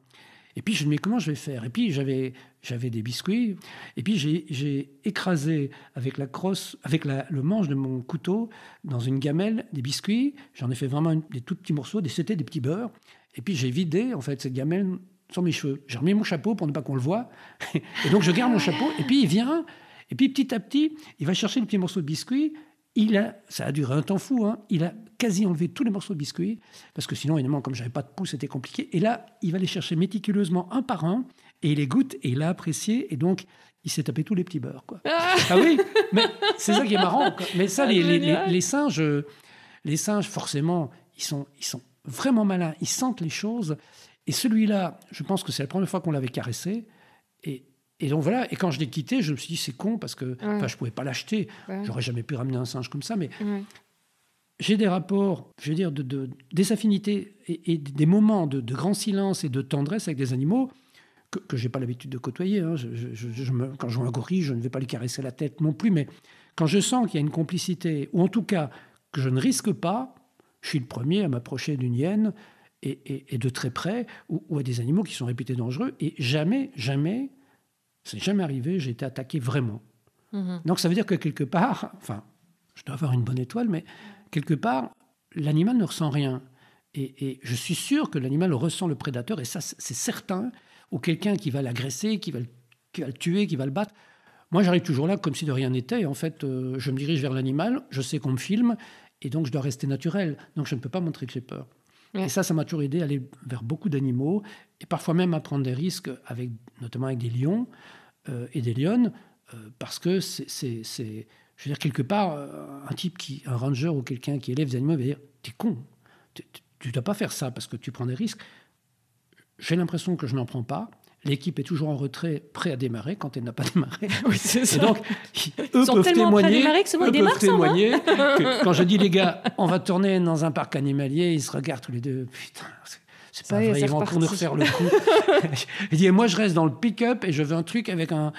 Et puis je me dis comment je vais faire Et puis j'avais j'avais des biscuits. Et puis j'ai écrasé avec la crosse, avec le manche de mon couteau dans une gamelle des biscuits. J'en ai fait vraiment des tout petits morceaux, des c'était des petits beurres. Et puis j'ai vidé en fait cette gamelle sur mes cheveux. J'ai remis mon chapeau pour ne pas qu'on le voit. et donc je garde mon chapeau. Et puis il vient. Et puis petit à petit, il va chercher le petit morceau de biscuit. Il a, ça a duré un temps fou. Hein. il a quasi enlevé tous les morceaux de biscuits, parce que sinon, évidemment, comme j'avais pas de pouce c'était compliqué. Et là, il va les chercher méticuleusement un par un, et il les goûte, et il a apprécié, et donc, il s'est tapé tous les petits beurres. Quoi. Ah, ah oui, mais c'est ça qui est marrant. Mais ça, ah, les, singes, euh, les singes, forcément, ils sont, ils sont vraiment malins, ils sentent les choses. Et celui-là, je pense que c'est la première fois qu'on l'avait caressé. Et, et donc voilà, et quand je l'ai quitté, je me suis dit c'est con parce que je pouvais pas l'acheter. J'aurais jamais pu ramener un singe comme ça, mais j'ai des rapports, je veux dire, de, des affinités et, des moments de, grand silence et de tendresse avec des animaux que, je j'ai pas l'habitude de côtoyer. Hein. quand je vois un gorille, je ne vais pas lui caresser la tête non plus, mais quand je sens qu'il y a une complicité, ou en tout cas que je ne risque pas, je suis le premier à m'approcher d'une hyène et, de très près, ou, à des animaux qui sont réputés dangereux, et jamais, jamais, c'est jamais arrivé, j'ai été attaqué vraiment. Mmh Donc ça veut dire que quelque part, enfin, je dois avoir une bonne étoile, mais quelque part, l'animal ne ressent rien. Et, je suis sûr que l'animal ressent le prédateur, et ça, c'est certain, ou quelqu'un qui va l'agresser, qui, va le tuer, qui va le battre. Moi, j'arrive toujours là comme si de rien n'était. En fait, euh, je me dirige vers l'animal, je sais qu'on me filme, et donc je dois rester naturel. Donc je ne peux pas montrer que j'ai peur. Et ça, ça m'a toujours aidé à aller vers beaucoup d'animaux, et parfois même à prendre des risques, avec, notamment avec des lions euh, et des lionnes, euh, parce que c'est je veux dire, quelque part, euh, un type qui, un ranger ou quelqu'un qui élève des animaux va dire T'es con, tu ne dois pas faire ça parce que tu prends des risques. J'ai l'impression que je n'en prends pas. L'équipe est toujours en retrait, prête à démarrer quand elle n'a pas démarré. c'est donc, Ils peuvent témoigner, Quand je dis, les gars, on va tourner dans un parc animalier, ils se regardent tous les deux. Putain, c'est pas vrai, ils vont nous refaire le coup. il dit, moi, je reste dans le pick-up et je veux un truc avec un,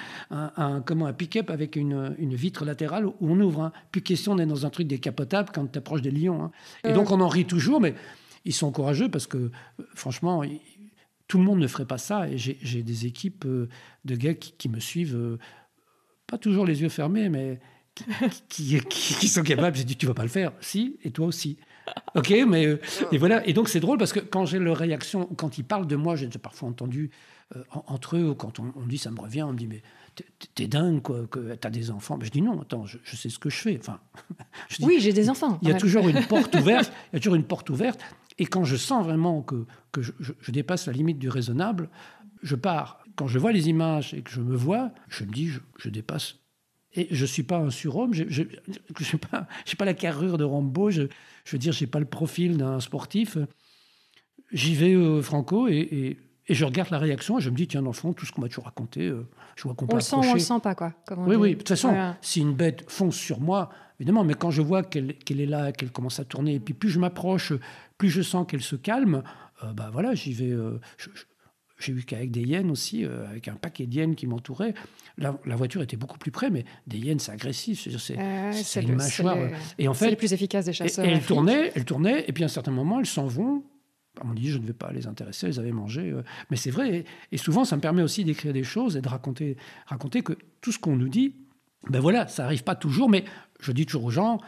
comment, un pick-up avec une, une, vitre latérale où on ouvre. Hein. Plus question est dans un truc décapotable quand tu approches des lions. Hein. Et donc, on en rit toujours, mais ils sont courageux parce que, euh, franchement, tout le monde ne ferait pas ça. Et j'ai des équipes euh, de gars qui, me suivent, euh, pas toujours les yeux fermés, mais qui, qui, qui sont capables. J'ai dit, tu vas pas le faire. Si, et toi aussi. ok, mais euh, ah. et voilà. Et donc c'est drôle parce que quand j'ai leur réaction, quand ils parlent de moi, j'ai parfois entendu euh, entre eux, quand on, dit ça me revient, on me dit mais t'es dingue quoi, que t'as des enfants. Mais je dis non, attends, je, sais ce que je fais. Enfin, je dis, oui, j'ai des enfants. Il y a toujours une porte ouverte. Il y a toujours une porte ouverte. Et quand je sens vraiment que, que je, dépasse la limite du raisonnable, je pars. Quand je vois les images et que je me vois, je me dis, je dépasse et je ne suis pas un surhomme, je n'ai pas, pas, la carrure de Rambo, je, veux dire, je n'ai pas le profil d'un sportif. J'y vais euh, franco et, je regarde la réaction et je me dis, tiens, dans le fond, tout ce qu'on m'a toujours raconté, euh, je vois qu'on peut On le sent, on le sent pas, quoi. oui, oui, de toute façon, si une bête fonce sur moi, évidemment, mais quand je vois qu'elle est là, qu'elle commence à tourner, et puis plus je m'approche, plus je sens qu'elle se calme, ben voilà, j'y vais, j'ai vu qu'avec des hyènes aussi, euh, avec un paquet d'hyènes qui m'entouraient, la, voiture était beaucoup plus près, mais des hyènes, c'est agressif. C'est les ah une euh, et en fait, le plus efficace des chasseurs. Et, elles tournaient, elles tournaient, et puis à un certain moment, elles s'en vont. Bah, on dit, je ne vais pas les intéresser, elles avaient mangé. Euh, mais c'est vrai. Et, souvent, ça me permet aussi d'écrire des choses et de raconter, raconter que tout ce qu'on nous dit, ben voilà, ça n'arrive pas toujours, mais je dis toujours aux gens,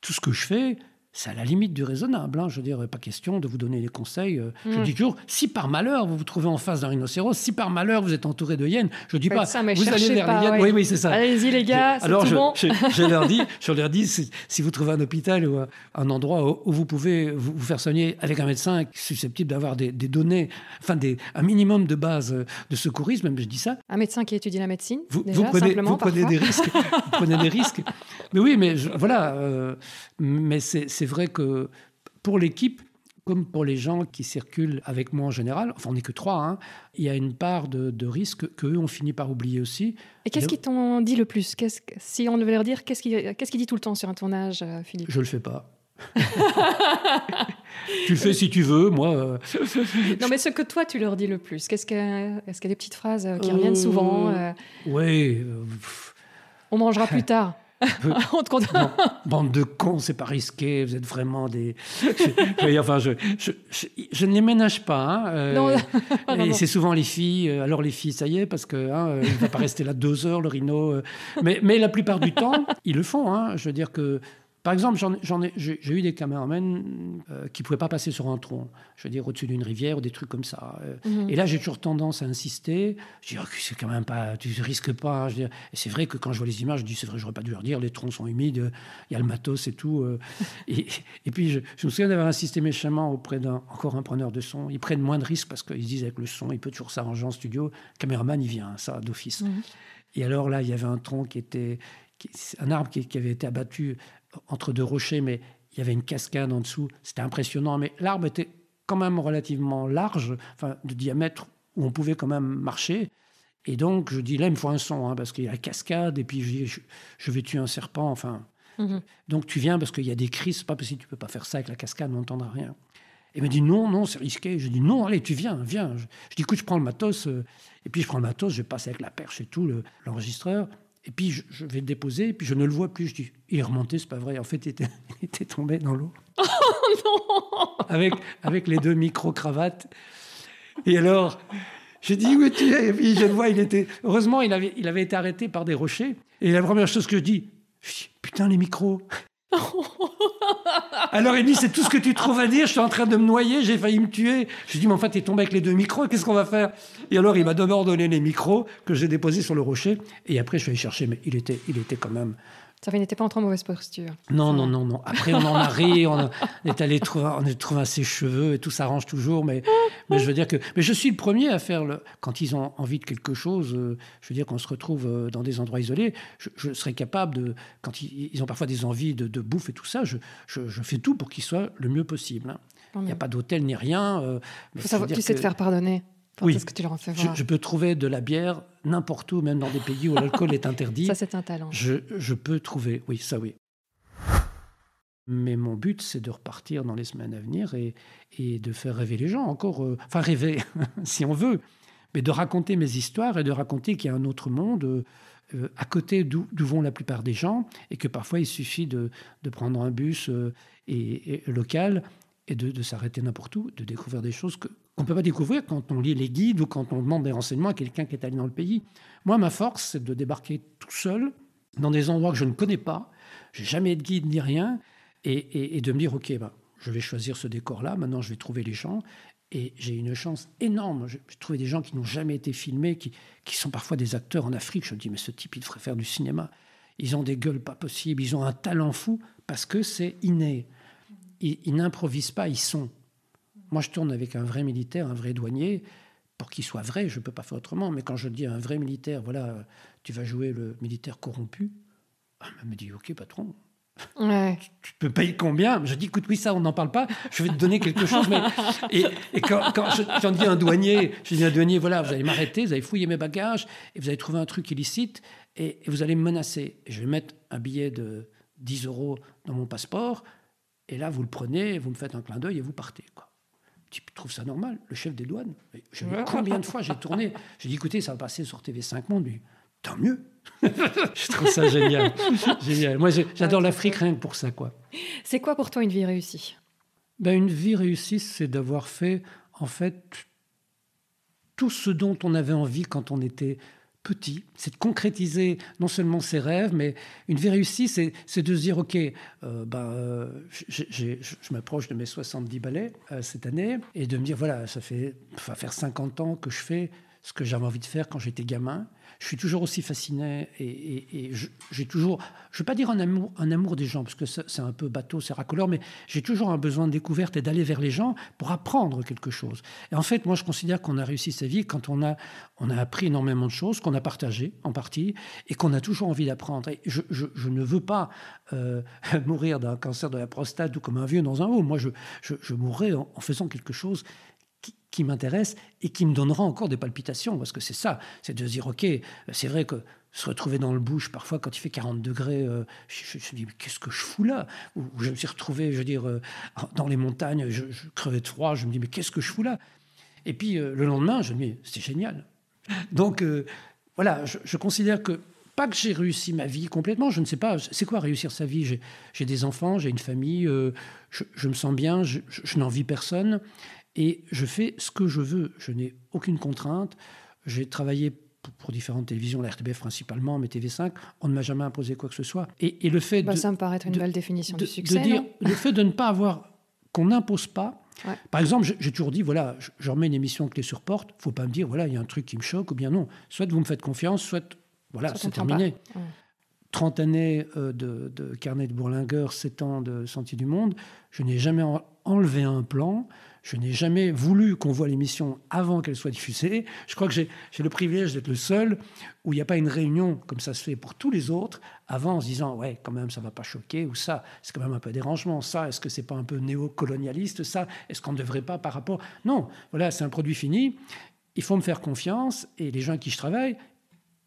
tout ce que je fais, c'est à la limite du raisonnable. Hein. Je veux dire, pas question de vous donner des conseils. Euh. Je mm. dis toujours, si par malheur vous vous trouvez en face d'un rhinocéros, si par malheur vous êtes entouré de hyènes, je dis pas, vous allez vers les hyènes. Oui, oui, c'est ça. Allez-y les gars, c'est tout je, je, leur dis, je leur dis, si, vous trouvez un hôpital ou un, endroit où, vous pouvez vous, faire soigner avec un médecin susceptible d'avoir des, données, enfin des, un minimum de base euh, de secourisme, même je dis ça. Un médecin qui étudie la médecine. Vous, prenez, vous prenez des risques, vous prenez des risques. Mais oui, mais voilà, euh, mais c'est c'est vrai que pour l'équipe, comme pour les gens qui circulent avec moi en général, enfin on n'est que trois, hein, il y a une part de, risque qu'eux ont fini par oublier aussi. Et qu'est-ce qui t'ont dit le plus Si on devait leur dire, qu'est-ce qu'ils quest dit tout le temps sur un tournage, euh, Philippe Je ne le fais pas. tu le fais si tu veux, moi. Euh. non, mais ce que toi, tu leur dis le plus, qu'est-ce est-ce qu'il y a des petites phrases euh, qui reviennent souvent Oui. On mangera plus tard. Bande, de cons, c'est pas risqué, vous êtes vraiment des. Je, enfin, je, je, ne les ménage pas. Hein, euh, non, et c'est souvent les filles. Euh, alors, les filles, ça y est, parce que hein, euh, va pas rester là deux heures, le rhino. mais, mais la plupart du temps, ils le font. Hein, je veux dire que par exemple, j'ai eu des caméramans euh, qui ne pouvaient pas passer sur un tronc, je veux dire au-dessus d'une rivière ou des trucs comme ça. Euh. Mhm. Et là, j'ai toujours tendance à insister. Je dis, oh, c'est quand même pas, tu risques pas. Hein. et c'est vrai que quand je vois les images, je dis, c'est vrai, j'aurais pas dû leur dire, les troncs sont humides, il y a le matos et tout. Euh. et, puis, je, me souviens d'avoir insisté méchamment auprès d'un, encore un preneur de son. Ils prennent moins de risques parce qu'ils disent, avec le son, il peut toujours s'arranger en studio. Caméraman, il vient, ça, d'office. Mhm. Et alors là, il y avait un tronc qui était, un arbre qui, avait été abattu entre deux rochers, mais il y avait une cascade en dessous. C'était impressionnant, mais l'arbre était quand même relativement large, enfin de diamètre où on pouvait quand même marcher. Et donc, je dis, là, il me faut un son, hein, parce qu'il y a la cascade, et puis je, vais tuer un serpent, enfin. Mhm. Donc, tu viens parce qu'il y a des cris, c'est pas possible, tu peux pas faire ça avec la cascade, on n'entendra rien. Il me dit, non, non, c'est risqué. Je dis, non, allez, tu viens, viens. Je, dis, écoute, je prends le matos, euh, et puis je prends le matos, je passe avec la perche et tout, l'enregistreur. Et puis je, vais le déposer, et puis je ne le vois plus. Je dis, il est remonté, c'est pas vrai. En fait, il était, tombé dans l'eau. Oh non avec, les deux micro-cravates. Et alors, j'ai dit, où tu Et puis je le vois, il était. Heureusement, il avait, il avait été arrêté par des rochers. Et la première chose que je dis, putain, les micros Alors il dit c'est tout ce que tu trouves à dire, je suis en train de me noyer, j'ai failli me tuer. Je lui dis mais enfin t'es tombé avec les deux micros, qu'est-ce qu'on va faire Et alors il m'a d'abord donné les micros que j'ai déposés sur le rocher et après je suis allé chercher mais il était il était quand même ça fait, n'était pas en trop mauvaise posture. Non, non, non, non. Après, on en a ri, on, est allé trouver, on est trouvé ses cheveux et tout s'arrange toujours. Mais, mais je veux dire que, mais je suis le premier à faire le. Quand ils ont envie de quelque chose, euh, je veux dire qu'on se retrouve euh, dans des endroits isolés. Je, serais capable de, quand ils, ont parfois des envies de, bouffe et tout ça, je, je, fais tout pour qu'ils soient le mieux possible. Hein. Il n'y a pas d'hôtel ni rien. Euh, Faut savoir, tu sais faire pardonner oui. je, peux trouver de la bière n'importe où, même dans des pays où l'alcool est interdit. Ça, c'est un talent. Je, peux trouver, oui, ça oui. Mais mon but, c'est de repartir dans les semaines à venir et, de faire rêver les gens encore. Euh, enfin, rêver, si on veut. Mais de raconter mes histoires et de raconter qu'il y a un autre monde euh, euh, à côté d'où vont la plupart des gens et que parfois il suffit de, prendre un bus et, local et de, s'arrêter n'importe où, de découvrir des choses que on ne peut pas découvrir quand on lit les guides ou quand on demande des renseignements à quelqu'un qui est allé dans le pays. Moi, ma force, c'est de débarquer tout seul dans des endroits que je ne connais pas. J'ai jamais de guide ni rien. Et, de me dire, OK, ben je vais choisir ce décor-là. Maintenant, je vais trouver les gens. Et j'ai une chance énorme. J'ai trouvé des gens qui n'ont jamais été filmés, qui, sont parfois des acteurs en Afrique. Je me dis, mais ce type, il devrait faire du cinéma. Ils ont des gueules pas possibles, ils ont un talent fou parce que c'est inné. ils n'improvisent pas, ils sont. Moi, je tourne avec un vrai militaire, un vrai douanier, pour qu'il soit vrai, je ne peux pas faire autrement. Mais quand je dis à un vrai militaire, voilà, tu vas jouer le militaire corrompu, ah, il me dit, ok, patron. Tu, peux payer combien Je dis, écoute, oui, ça, on n'en parle pas. Je vais te donner quelque chose. Et, quand, je, dis un douanier, je dis à un douanier, voilà, vous allez m'arrêter, vous allez fouiller mes bagages, et vous allez trouver un truc illicite, et, vous allez me menacer. je vais mettre un billet de 10 euros dans mon passeport, et là, vous le prenez, vous me faites un clin d'œil, et vous partez. Quoi tu trouves ça normal Le chef des douanes je, Combien de fois j'ai tourné J'ai dit, écoutez, ça va passer sur TV5 Monde. Tant mieux. je trouve ça génial. Moi, j'adore l'Afrique rien que pour ça. quoi. C'est quoi pour toi une vie réussie ben, Une vie réussie, c'est d'avoir fait, en fait, tout ce dont on avait envie quand on était petit, c'est de concrétiser non seulement ses rêves, mais une vraie réussite, c'est de se dire, OK, euh, ben, euh, je m'approche de mes 70 ballets euh, cette année, et de me dire, voilà, ça fait, faire 50 ans que je fais ce que j'avais envie de faire quand j'étais gamin, je suis toujours aussi fasciné et, j'ai toujours, je ne veux pas dire un amour, des gens, parce que c'est un peu bateau, c'est racoleur, mais j'ai toujours un besoin de découverte et d'aller vers les gens pour apprendre quelque chose. Et en fait, moi, je considère qu'on a réussi sa vie quand on a, on a appris énormément de choses, qu'on a partagé en partie, et qu'on a toujours envie d'apprendre. Je, je, ne veux pas euh, mourir d'un cancer de la prostate ou comme un vieux dans un haut. Moi, je, je, en faisant quelque chose qui, m'intéresse et qui me donnera encore des palpitations, parce que c'est ça, c'est de se dire, ok, c'est vrai que se retrouver dans le bouche parfois quand il fait 40 degrés, euh, je, me dis, qu'est-ce que je fous là Ou je me suis retrouvé, je veux dire, euh, dans les montagnes, je, crevais de froid, je me dis, mais qu'est-ce que je fous là Et puis euh, le lendemain, je me dis, c'est génial. Donc voilà, je, considère que, pas que j'ai réussi ma vie complètement, je ne sais pas, c'est quoi réussir sa vie J'ai des enfants, j'ai une famille, je, me sens bien, je, n'en vis personne et je fais ce que je veux. Je n'ai aucune contrainte. J'ai travaillé pour différentes télévisions, la RTBF principalement, mais TV5, on ne m'a jamais imposé quoi que ce soit. Et, le fait bah, ça me paraît être une belle définition de, du succès. Dire, le fait de ne pas avoir, qu'on n'impose pas. Par exemple, j'ai toujours dit, voilà, je, remets une émission clé sur porte, faut pas me dire, voilà, il y a un truc qui me choque ou bien non. Soit vous me faites confiance, soit, voilà, c'est terminé. 30 années euh, de, de, carnet de Bourlingueur, 7 ans de Sentier du Monde, je n'ai jamais enlevé un plan, je n'ai jamais voulu qu'on voit l'émission avant qu'elle soit diffusée. Je crois que j'ai le privilège d'être le seul où il n'y a pas une réunion comme ça se fait pour tous les autres avant en se disant ouais quand même ça va pas choquer ou ça c'est quand même un peu dérangement ça est-ce que c'est pas un peu néocolonialiste ça est-ce qu'on ne devrait pas par rapport non voilà c'est un produit fini il faut me faire confiance et les gens avec qui je travaille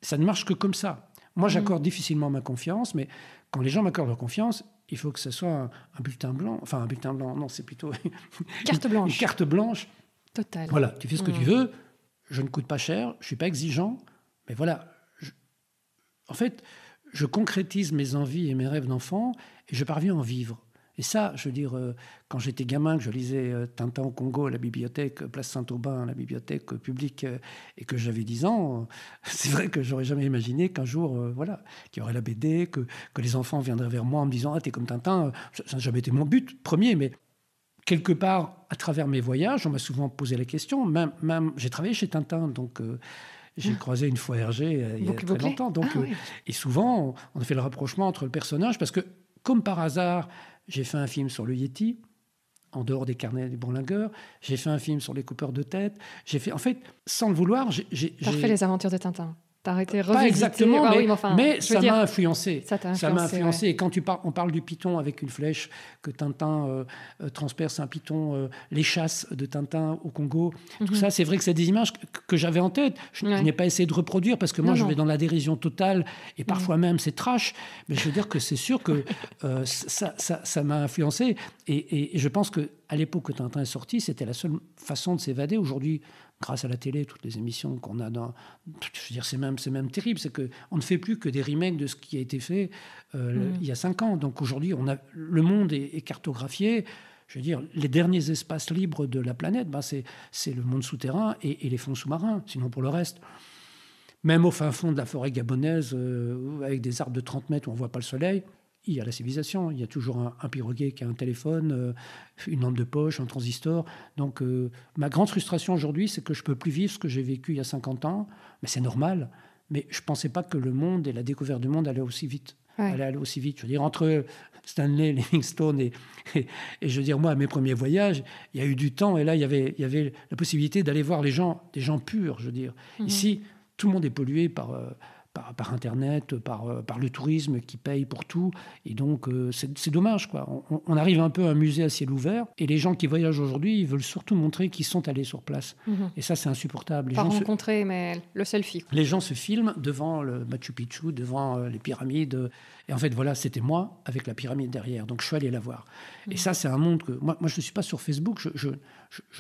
ça ne marche que comme ça moi, mmh. j'accorde difficilement ma confiance, mais quand les gens m'accordent leur confiance, il faut que ce soit un, bulletin blanc. Enfin, un bulletin blanc, non, c'est plutôt. carte blanche. Une, carte blanche. Voilà, tu fais ce que tu mm. veux. Je ne coûte pas cher. Je ne suis pas exigeant. Mais voilà. En fait, je concrétise mes envies et mes rêves d'enfant et je parviens à en vivre. Et ça, je veux dire, euh, quand j'étais gamin, que je lisais euh, Tintin au Congo à la bibliothèque, euh, Place Saint-Aubin à la bibliothèque publique, et que j'avais 10 ans, c'est vrai que j'aurais jamais imaginé qu'un jour, voilà, qu'il y aurait la BD, que, que, les enfants viendraient vers moi en me disant Ah, t'es comme Tintin. Ça n'a jamais été mon but premier, mais quelque part, à travers mes voyages, on m'a souvent posé la question. Même, même j'ai travaillé chez Tintin, donc. J'ai ah. croisé une fois Hergé il y a très longtemps. Donc, ah, Et souvent, on a fait le rapprochement entre le personnage, parce que, comme par hasard, j'ai fait un film sur le Yeti, en dehors des carnets des bonlingueurs. J'ai fait un film sur les coupeurs de tête. J'ai fait, en fait, sans le vouloir, j'ai. les aventures de Tintin. T'as arrêté, Pas exactement, mais, ça m'a influencé. Ça m'a influencé. Et quand tu on parle du piton avec une flèche, que Tintin euh, euh, transperce un piton, euh, les chasses de Tintin au Congo, tout mhm. ça, c'est vrai que c'est des images que, j'avais en tête. Je, n'ai pas essayé de reproduire parce que moi, je vais dans la dérision totale et parfois mhm. même c'est trash. Mais je veux dire que c'est sûr que ça m'a ça, influencé. Et, je pense que à l'époque que Tintin est sorti, c'était la seule façon de s'évader. Aujourd'hui, grâce à la télé, toutes les émissions qu'on a dans. Je veux dire, c'est même, même terrible. C'est qu'on ne fait plus que des remakes de ce qui a été fait euh, mm. il y a cinq ans. Donc aujourd'hui, on a, le monde est, cartographié. Je veux dire, les derniers espaces libres de la planète, ben c'est le monde souterrain et, les fonds sous-marins. Sinon, pour le reste, même au fin fond de la forêt gabonaise, euh, avec des arbres de 30 mètres où on ne voit pas le soleil, il y a la civilisation. Il y a toujours un, un qui a un téléphone, euh, une lampe de poche, un transistor. Donc, euh, ma grande frustration aujourd'hui, c'est que je peux plus vivre ce que j'ai vécu il y a 50 ans. Mais c'est normal. Mais je ne pensais pas que le monde et la découverte du monde allaient aussi vite. Ouais. aller aussi vite. Je veux dire, entre Stanley, Livingstone et, et, je veux dire, moi, à mes premiers voyages, il y a eu du temps. Et là, il y avait, il y avait la possibilité d'aller voir les gens, des gens purs, je veux dire. Mmh. Ici, tout le monde est pollué par... Euh, par, Internet, euh, par, le tourisme qui paye pour tout. Et donc, euh, c'est dommage. Quoi. On, arrive un peu à un musée à ciel ouvert et les gens qui voyagent aujourd'hui, ils veulent surtout montrer qu'ils sont allés sur place. Mhm. Et ça, c'est insupportable. Les pas gens rencontrer, mais le selfie. Les gens se filment devant le Machu Picchu, devant euh, les pyramides. Et en fait, voilà, c'était moi avec la pyramide derrière. Donc, je suis allé la voir. Et mhm. ça, c'est un monde que. Moi, je ne suis pas sur Facebook. Je,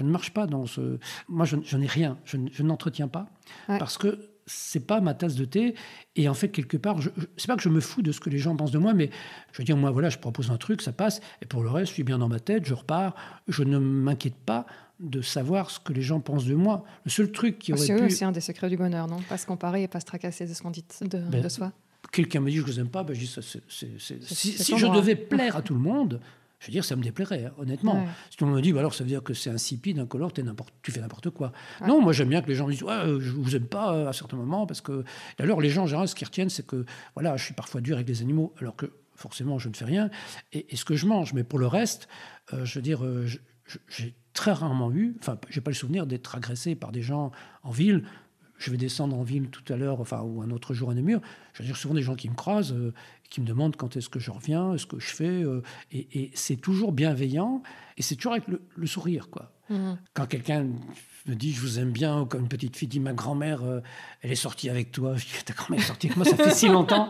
ne marche pas dans ce. Moi, je, n'ai rien. Je, n'entretiens pas. Parce que c'est pas ma tasse de thé. Et en fait, quelque part, je, c'est pas que je me fous de ce que les gens pensent de moi, mais je veux dire, moi, voilà, je propose un truc, ça passe. Et pour le reste, je suis bien dans ma tête, je repars. Je ne m'inquiète pas de savoir ce que les gens pensent de moi. Le seul truc qui aurait pu... C'est un hein, des secrets du bonheur, non Pas se comparer et pas se tracasser de ce qu'on dit ben, de, soi. Quelqu'un me dit je vous aime pas, ben je dis c'est, si je devais plaire à tout le monde, je veux dire, ça me déplairait, hein, honnêtement. Si on me dit, bah alors ça veut dire que c'est insipide, incolore, es tu fais n'importe quoi. Non, moi j'aime bien que les gens me disent, ouais, euh, je vous aime pas euh, à certains moments, parce que. D'ailleurs, les gens, en général, ce qu'ils retiennent, c'est que, voilà, je suis parfois dur avec les animaux, alors que forcément, je ne fais rien, et, ce que je mange. Mais pour le reste, euh, je veux dire, j'ai très rarement eu, enfin, j'ai pas le souvenir d'être agressé par des gens en ville je vais descendre en ville tout à l'heure, enfin, ou un autre jour à Namur, je veux dire souvent des gens qui me croisent, euh, qui me demandent quand est-ce que je reviens, est ce que je fais, euh, et, c'est toujours bienveillant, et c'est toujours avec le, sourire, quoi. Mmh. Quand quelqu'un me dis, je vous aime bien, comme une petite fille dit, ma grand-mère, euh, elle est sortie avec toi. Je dis, ta grand-mère est sortie avec moi, ça fait si longtemps.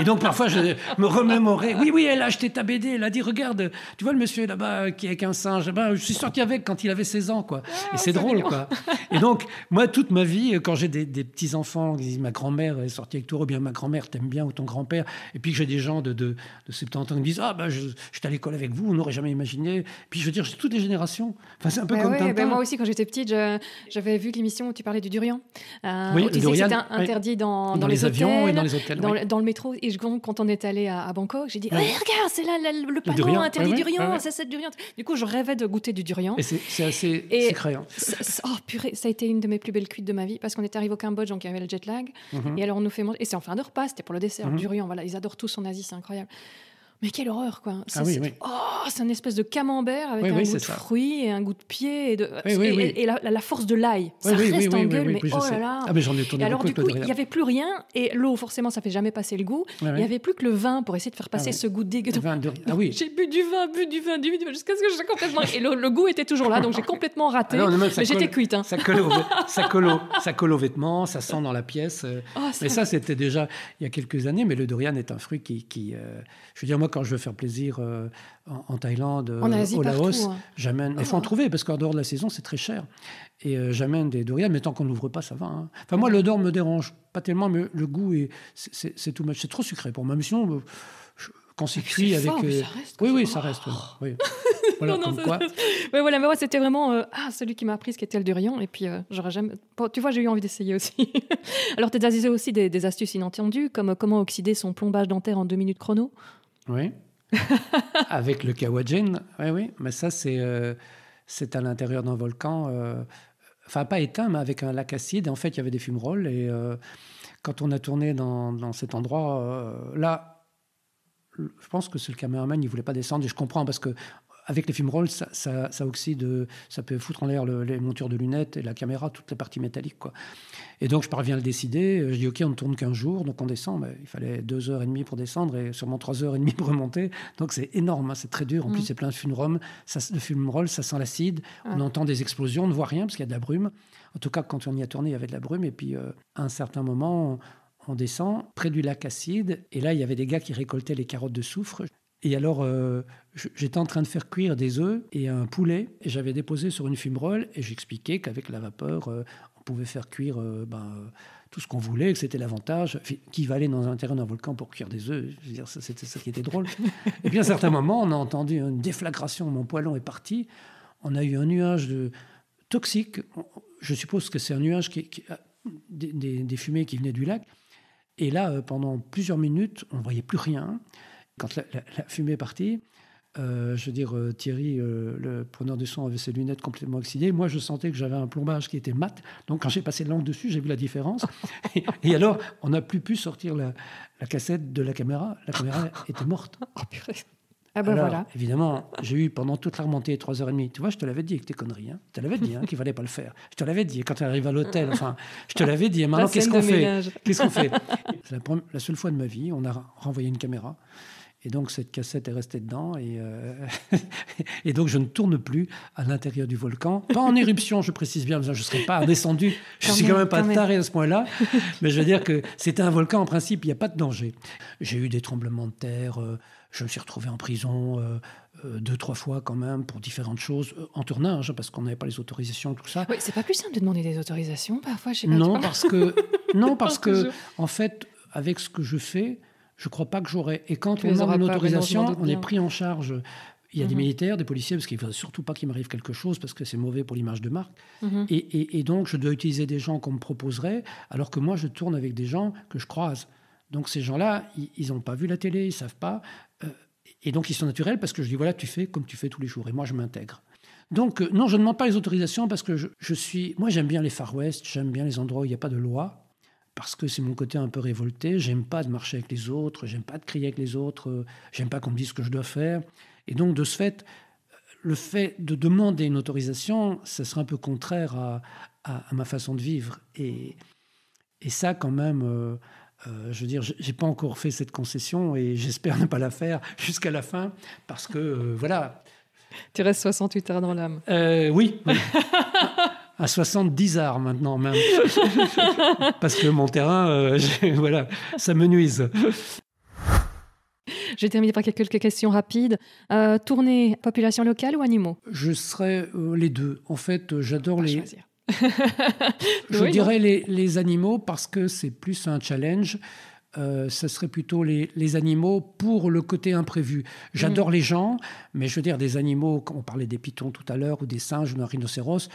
Et donc parfois, je me remémorais, oui, oui, elle a acheté ta BD, elle a dit, regarde, tu vois le monsieur là-bas euh, qui est avec un singe, ben, je suis sorti avec quand il avait 16 ans, quoi. Ah, et c'est drôle, quoi. Et donc, moi, toute ma vie, euh, quand j'ai des, petits-enfants ils disent, ma grand-mère est sortie avec toi, ou bien ma grand-mère t'aime bien, ou ton grand-père, et puis que j'ai des gens de, de, de 70 ans qui me disent, ah ben, je, suis à l'école avec vous, on n'aurait jamais imaginé. Puis je veux dire, j'ai toutes les générations. Enfin, c'est un peu bah comme ouais, bah Moi aussi, quand j'étais petite, j'avais vu l'émission où tu parlais du durian. Euh, oui, durian, interdit dans, dans, les, avions hôtels, et dans les hôtels. Dans, le, métro. Et je, quand on est allé à, Bangkok, j'ai dit eh, Regarde, c'est là, le panneau interdit du durian, c'est du durian. Du coup, je rêvais de goûter du durian. Et c'est assez c'est créant. Hein. Oh purée, ça a été une de mes plus belles cuites de ma vie parce qu'on était arrivé au Cambodge, donc il y avait le jet lag. Mhm. Et alors, on nous fait manger. Et c'est en fin de repas, c'était pour le dessert, mhm. durian. Voilà, ils adorent tous en Asie, c'est incroyable mais quelle horreur quoi ah c'est... Oh, un espèce de camembert avec un goût de fruit et un goût de pied et, de... et, la, force de l'ail ça reste en gueule mais oh là là ah, mais j'en ai tourné et alors du coup il n'y avait plus rien et l'eau forcément ça fait jamais passer le goût il n'y avait plus que le vin pour essayer de faire passer ah ce goût dégueu ah, oui. j'ai bu du vin bu du vin du vin jusqu'à ce que je sois complètement et le, goût était toujours là donc j'ai complètement raté ah mais, j'étais cuite hein. ça colle ça colle aux vêtements ça sent dans la pièce euh. mais ça c'était déjà il y a quelques années mais le dorian est un fruit qui euh, je veux dire quand je veux faire plaisir euh, en, Thaïlande, euh, au Laos, hein. j'amène. Il faut en ah. trouver parce qu'en dehors de la saison, c'est très cher. Et euh, j'amène des durians, mais tant qu'on n'ouvre pas, ça va. Hein. Enfin, moi, mm-hmm. l'odeur me dérange pas tellement, mais le goût, est, c'est, tout C'est trop sucré pour moi. mais sinon, quand c'est cuit avec. ça reste oui, oui, ça reste. Oui. Voilà, voilà, c'était vraiment ah, celui qui m'a appris ce qu'était le durian. Et puis, j'aurais jamais. Tu vois, j'ai eu envie d'essayer aussi. Alors, tu as aussi des, des, astuces inattendues, comme comment oxyder son plombage dentaire en deux minutes chrono. Oui. Avec le Kawajin. Oui, oui. Mais ça, c'est euh, à l'intérieur d'un volcan. Euh, enfin, pas éteint, mais avec un lac acide. en fait, il y avait des fumerolles. Et euh, quand on a tourné dans, cet endroit, là, je pense que c'est le caméraman, il voulait pas descendre. Et je comprends parce que avec les films ça, oxyde, euh, ça peut foutre en l'air les montures de lunettes et la caméra, toutes les parties métalliques. Et donc, je parviens à le décider. Euh, je dis, OK, on ne tourne qu'un jour, donc on descend. il fallait deux heures et demie pour descendre et sûrement trois heures et demie pour remonter. Donc, c'est énorme, hein, c'est très dur. En plus, mm. c'est plein de fumerolles ça, film ça sent l'acide. On entend des explosions, on ne voit rien parce qu'il y a de la brume. En tout cas, quand on y a tourné, il y avait de la brume. Et puis, euh, à un certain moment, on descend près du lac acide. Et là, il y avait des gars qui récoltaient les carottes de soufre. Et alors, euh, j'étais en train de faire cuire des œufs et un poulet. Et j'avais déposé sur une fumerole, et j'expliquais qu'avec la vapeur, euh, on pouvait faire cuire euh, ben, tout ce qu'on voulait, que c'était l'avantage. Qui va aller dans un terrain d'un volcan pour cuire des œufs c'était ça qui était drôle. et puis, à un certain moment, on a entendu une déflagration. Mon poêlon est parti. On a eu un nuage de... toxique. Je suppose que c'est un nuage qui, ah, des, des fumées qui venaient du lac. Et là, pendant plusieurs minutes, on ne voyait plus rien. Quand la, fumée est partie, euh, je veux dire, euh, Thierry, euh, le preneur du son, avait ses lunettes complètement oxydées. Moi, je sentais que j'avais un plombage qui était mat. Donc, quand j'ai passé l'angle dessus, j'ai vu la différence. et, alors, on n'a plus pu sortir la, cassette de la caméra. La caméra était morte. Oh, ah ben voilà. Évidemment, j'ai eu pendant toute la remontée 3h30. Tu vois, je te l'avais dit avec tes conneries. Hein. Je te l'avais dit hein, qu'il ne fallait pas le faire. Je te l'avais dit. Quand tu arrives à l'hôtel, enfin, je te l'avais dit. Hein. maintenant, qu'est-ce qu'on fait Qu'est-ce qu'on fait C'est la, la seule fois de ma vie, on a renvoyé une caméra. Et donc cette cassette est restée dedans et, euh, et donc je ne tourne plus à l'intérieur du volcan. Pas en éruption, je précise bien, je ne serais pas descendu, je ne suis quand même pas taré à ce point-là, mais je veux dire que c'était un volcan en principe, il n'y a pas de danger. J'ai eu des tremblements de terre, euh, je me suis retrouvé en prison. Euh, deux, trois fois quand même pour différentes choses en tournage, parce qu'on n'avait pas les autorisations, tout ça. Oui, c'est pas plus simple de demander des autorisations parfois chez Non, parce que, non, parce que, en fait, avec ce que je fais, je ne crois pas que j'aurai. Et quand on a une autorisation, on est pris en charge. Il y a des mhm. militaires, des policiers, parce qu'il ne faut surtout pas qu'il m'arrive quelque chose, parce que c'est mauvais pour l'image de marque. Mhm. et, donc, je dois utiliser des gens qu'on me proposerait, alors que moi, je tourne avec des gens que je croise. Donc, ces gens-là, ils n'ont pas vu la télé, ils ne savent pas. Euh, et donc, ils sont naturels parce que je dis, voilà, tu fais comme tu fais tous les jours. Et moi, je m'intègre. Donc, euh, non, je ne demande pas les autorisations parce que je, je suis. Moi, j'aime bien les Far West, j'aime bien les endroits où il n'y a pas de loi parce que c'est mon côté un peu révolté. J'aime pas de marcher avec les autres, j'aime pas de crier avec les autres, j'aime pas qu'on me dise ce que je dois faire. Et donc, de ce fait, le fait de demander une autorisation, ça serait un peu contraire à, ma façon de vivre. Et, ça, quand même, euh, euh, je veux dire, j'ai pas encore fait cette concession et j'espère ne pas la faire jusqu'à la fin, parce que euh, voilà. Tu restes 68 heures dans l'âme. oui. à 70 arts maintenant même. Parce que mon terrain, euh, voilà, ça me nuise. Je vais par quelques questions rapides. Euh, Tourner population locale ou animaux Je serais euh, les deux. En fait, j'adore les. je dirais les, animaux parce que c'est plus un challenge. ce serait plutôt les, animaux pour le côté imprévu. J'adore mm. les gens, mais je veux dire, des animaux, on parlait des pitons tout à l'heure, ou des singes, ou d'un rhinocéros,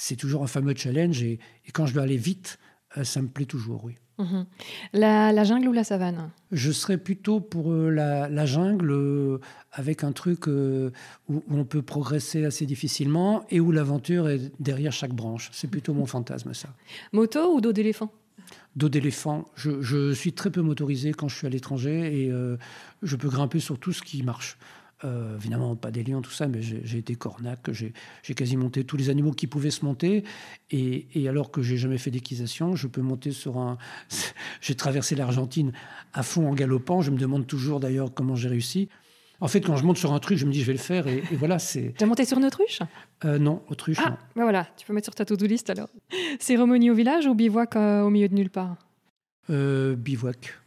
c'est toujours un fameux challenge. Et, quand je dois aller vite, euh, ça me plaît toujours, oui. Mhm. La, jungle ou la savane Je serais plutôt pour euh, la, jungle euh, avec un truc où, on peut progresser assez difficilement et où l'aventure est derrière chaque branche. C'est plutôt mon fantasme, ça. Moto ou dos d'éléphant Dos d'éléphant. je, suis très peu motorisé quand je suis à l'étranger et je peux grimper sur tout ce qui marche. Euh, évidemment, pas des lions, tout ça, mais j'ai été cornac, j'ai quasi monté tous les animaux qui pouvaient se monter. Et, alors que j'ai jamais fait d'équisation, je peux monter sur un. j'ai traversé l'Argentine à fond en galopant. Je me demande toujours d'ailleurs comment j'ai réussi. En fait, quand je monte sur un truc, je me dis je vais le faire et, voilà, c'est. Tu as monté sur une autruche euh, Non, autruche. Ah, Ben voilà, tu peux mettre sur ta to-do list alors. Cérémonie au village ou bivouac euh, au milieu de nulle part Bivouac.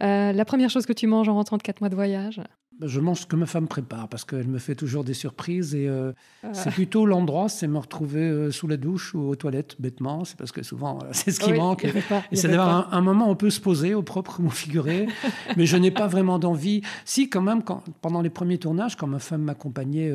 la première chose que tu manges en rentrant de 4 mois de voyage ben, je mange ce que ma femme prépare parce qu'elle me fait toujours des surprises et euh, ah. c'est plutôt l'endroit, c'est me retrouver euh, sous la douche ou aux toilettes bêtement, c'est parce que souvent euh, c'est ce qui ah manque. et c'est d'avoir un, moment où on peut se poser au propre mot figuré, mais je n'ai pas vraiment d'envie. Si quand même, quand, pendant les premiers tournages, quand ma femme m'accompagnait,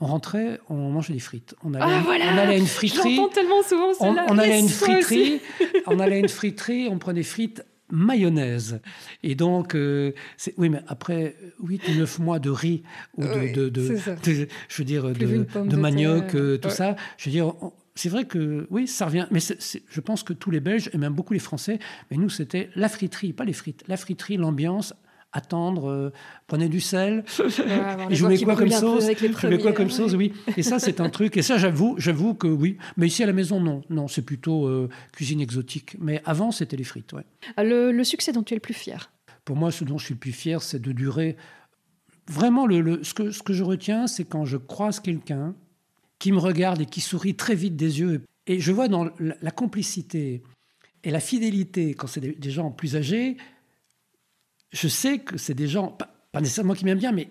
on rentrait, on mangeait des frites. On allait, à une friterie. tellement souvent on, on allait à une friterie, on allait à une friterie, on prenait frites mayonnaise. Et donc, euh, oui, mais après 8 euh, ou 9 mois de riz, ou de, je veux dire, de, manioc, euh, tout ça, je veux dire, c'est vrai que, oui, ça revient. Mais je pense que tous les Belges, et même beaucoup les Français, mais nous, c'était la friterie, pas les frites, la friterie, l'ambiance, attendre, euh, prenez du sel. et je voulais quoi comme sauce Je quoi comme euh, sauce, oui. Et ça, c'est un truc. Et ça, j'avoue, j'avoue que oui. Mais ici à la maison, non. Non, c'est plutôt euh, cuisine exotique. Mais avant, c'était les frites, ouais. Ah, le, succès dont tu es le plus fier Pour moi, ce dont je suis le plus fier, c'est de durer. Vraiment, le, ce, que, ce que je retiens, c'est quand je croise quelqu'un qui me regarde et qui sourit très vite des yeux. Et je vois dans la, complicité et la fidélité, quand c'est des gens plus âgés, je sais que c'est des gens, pas, nécessairement qui m'aiment bien, mais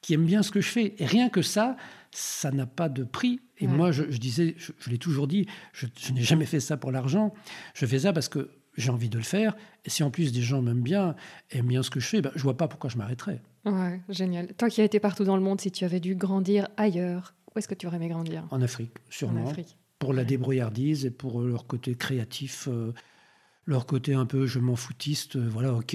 qui aiment bien ce que je fais. Et rien que ça, ça n'a pas de prix. Et moi, je, disais, je, l'ai toujours dit, je, n'ai jamais fait ça pour l'argent. Je fais ça parce que j'ai envie de le faire. Et si en plus des gens m'aiment bien, aiment bien ce que je fais, ben, je vois pas pourquoi je m'arrêterais. Ouais, génial. Toi qui as été partout dans le monde, si tu avais dû grandir ailleurs, où est-ce que tu aurais aimé grandir En Afrique, sûrement. En Afrique. Pour la débrouillardise et pour euh, leur côté créatif, euh, leur côté un peu je m'en foutiste. Euh, voilà, ok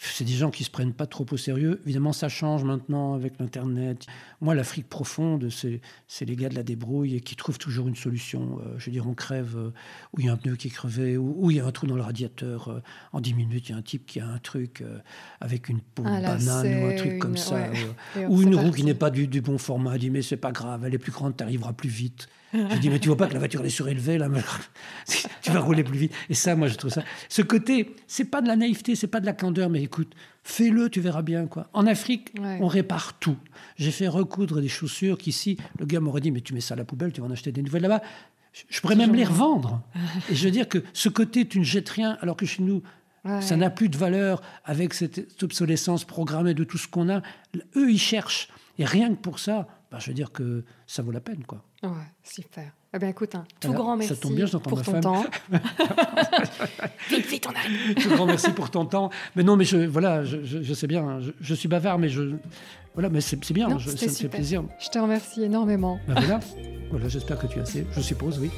c'est des gens qui se prennent pas trop au sérieux. Évidemment, ça change maintenant avec l'Internet. Moi, l'Afrique profonde, c'est les gars de la débrouille et qui trouvent toujours une solution. Euh, je veux dire, on crève, euh, où ou il y a un pneu qui est crevé, ou il y a un trou dans le radiateur. Euh, en 10 minutes, il y a un type qui a un truc avec une peau ah banane ou un truc comme ça. ou une roue qui n'est pas du, bon format. Il dit, mais c'est pas grave, elle est plus grande, tu arriveras plus vite. Je dis, mais tu vois pas que la voiture est surélevée, là, tu vas rouler plus vite. Et ça, moi, je trouve ça. Ce côté, c'est pas de la naïveté, c'est pas de la candeur, mais écoute, fais-le, tu verras bien, quoi. En Afrique, on répare tout. J'ai fait recoudre des chaussures qu'ici, le gars m'aurait dit, mais tu mets ça à la poubelle, tu vas en acheter des nouvelles là-bas. Je, pourrais même les revendre. Et je veux dire que ce côté, tu ne jettes rien, alors que chez nous, Ça n'a plus de valeur avec cette obsolescence programmée de tout ce qu'on a. Eux, ils cherchent. Et rien que pour ça, bah, je veux dire que ça vaut la peine. Quoi. Ouais, super. Eh bien, écoute, un tout grand merci ça tombe bien, pour ma ton femme. temps. vite, vite, on arrive. tout grand merci pour ton temps. Mais non, mais je, voilà, je, sais bien, hein, je suis bavard, mais je, voilà, mais c'est bien, je, ça me fait plaisir. Je te remercie énormément. Ben voilà, voilà j'espère que tu as assez, je suppose, oui.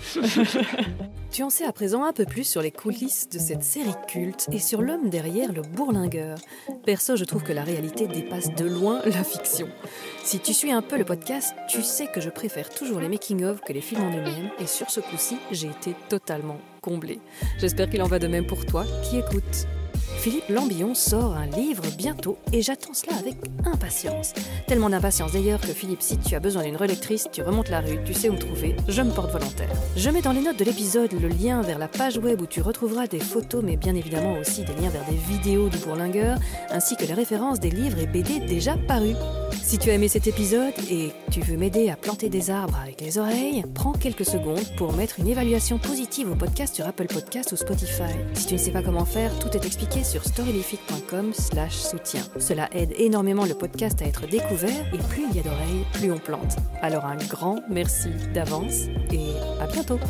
tu en sais à présent un peu plus sur les coulisses de cette série culte et sur l'homme derrière le bourlingueur. Perso, je trouve que la réalité dépasse de loin la fiction. Si tu suis un peu le podcast, tu sais que je préfère toujours les making-of que les films en eux-mêmes, et sur ce coup-ci, j'ai été totalement comblée. J'espère qu'il en va de même pour toi qui écoutes. Philippe Lambillon sort un livre bientôt et j'attends cela avec impatience. Tellement d'impatience d'ailleurs que Philippe, si tu as besoin d'une relectrice, tu remontes la rue, tu sais où trouver, je me porte volontaire. Je mets dans les notes de l'épisode le lien vers la page web où tu retrouveras des photos, mais bien évidemment aussi des liens vers des vidéos du Bourlingueur, ainsi que les références des livres et BD déjà parus. Si tu as aimé cet épisode et tu veux m'aider à planter des arbres avec les oreilles, prends quelques secondes pour mettre une évaluation positive au podcast sur Apple Podcast ou Spotify. Si tu ne sais pas comment faire, tout est expliqué sur storylific.com soutien. Cela aide énormément le podcast à être découvert et plus il y a d'oreilles, plus on plante. Alors un grand merci d'avance et à bientôt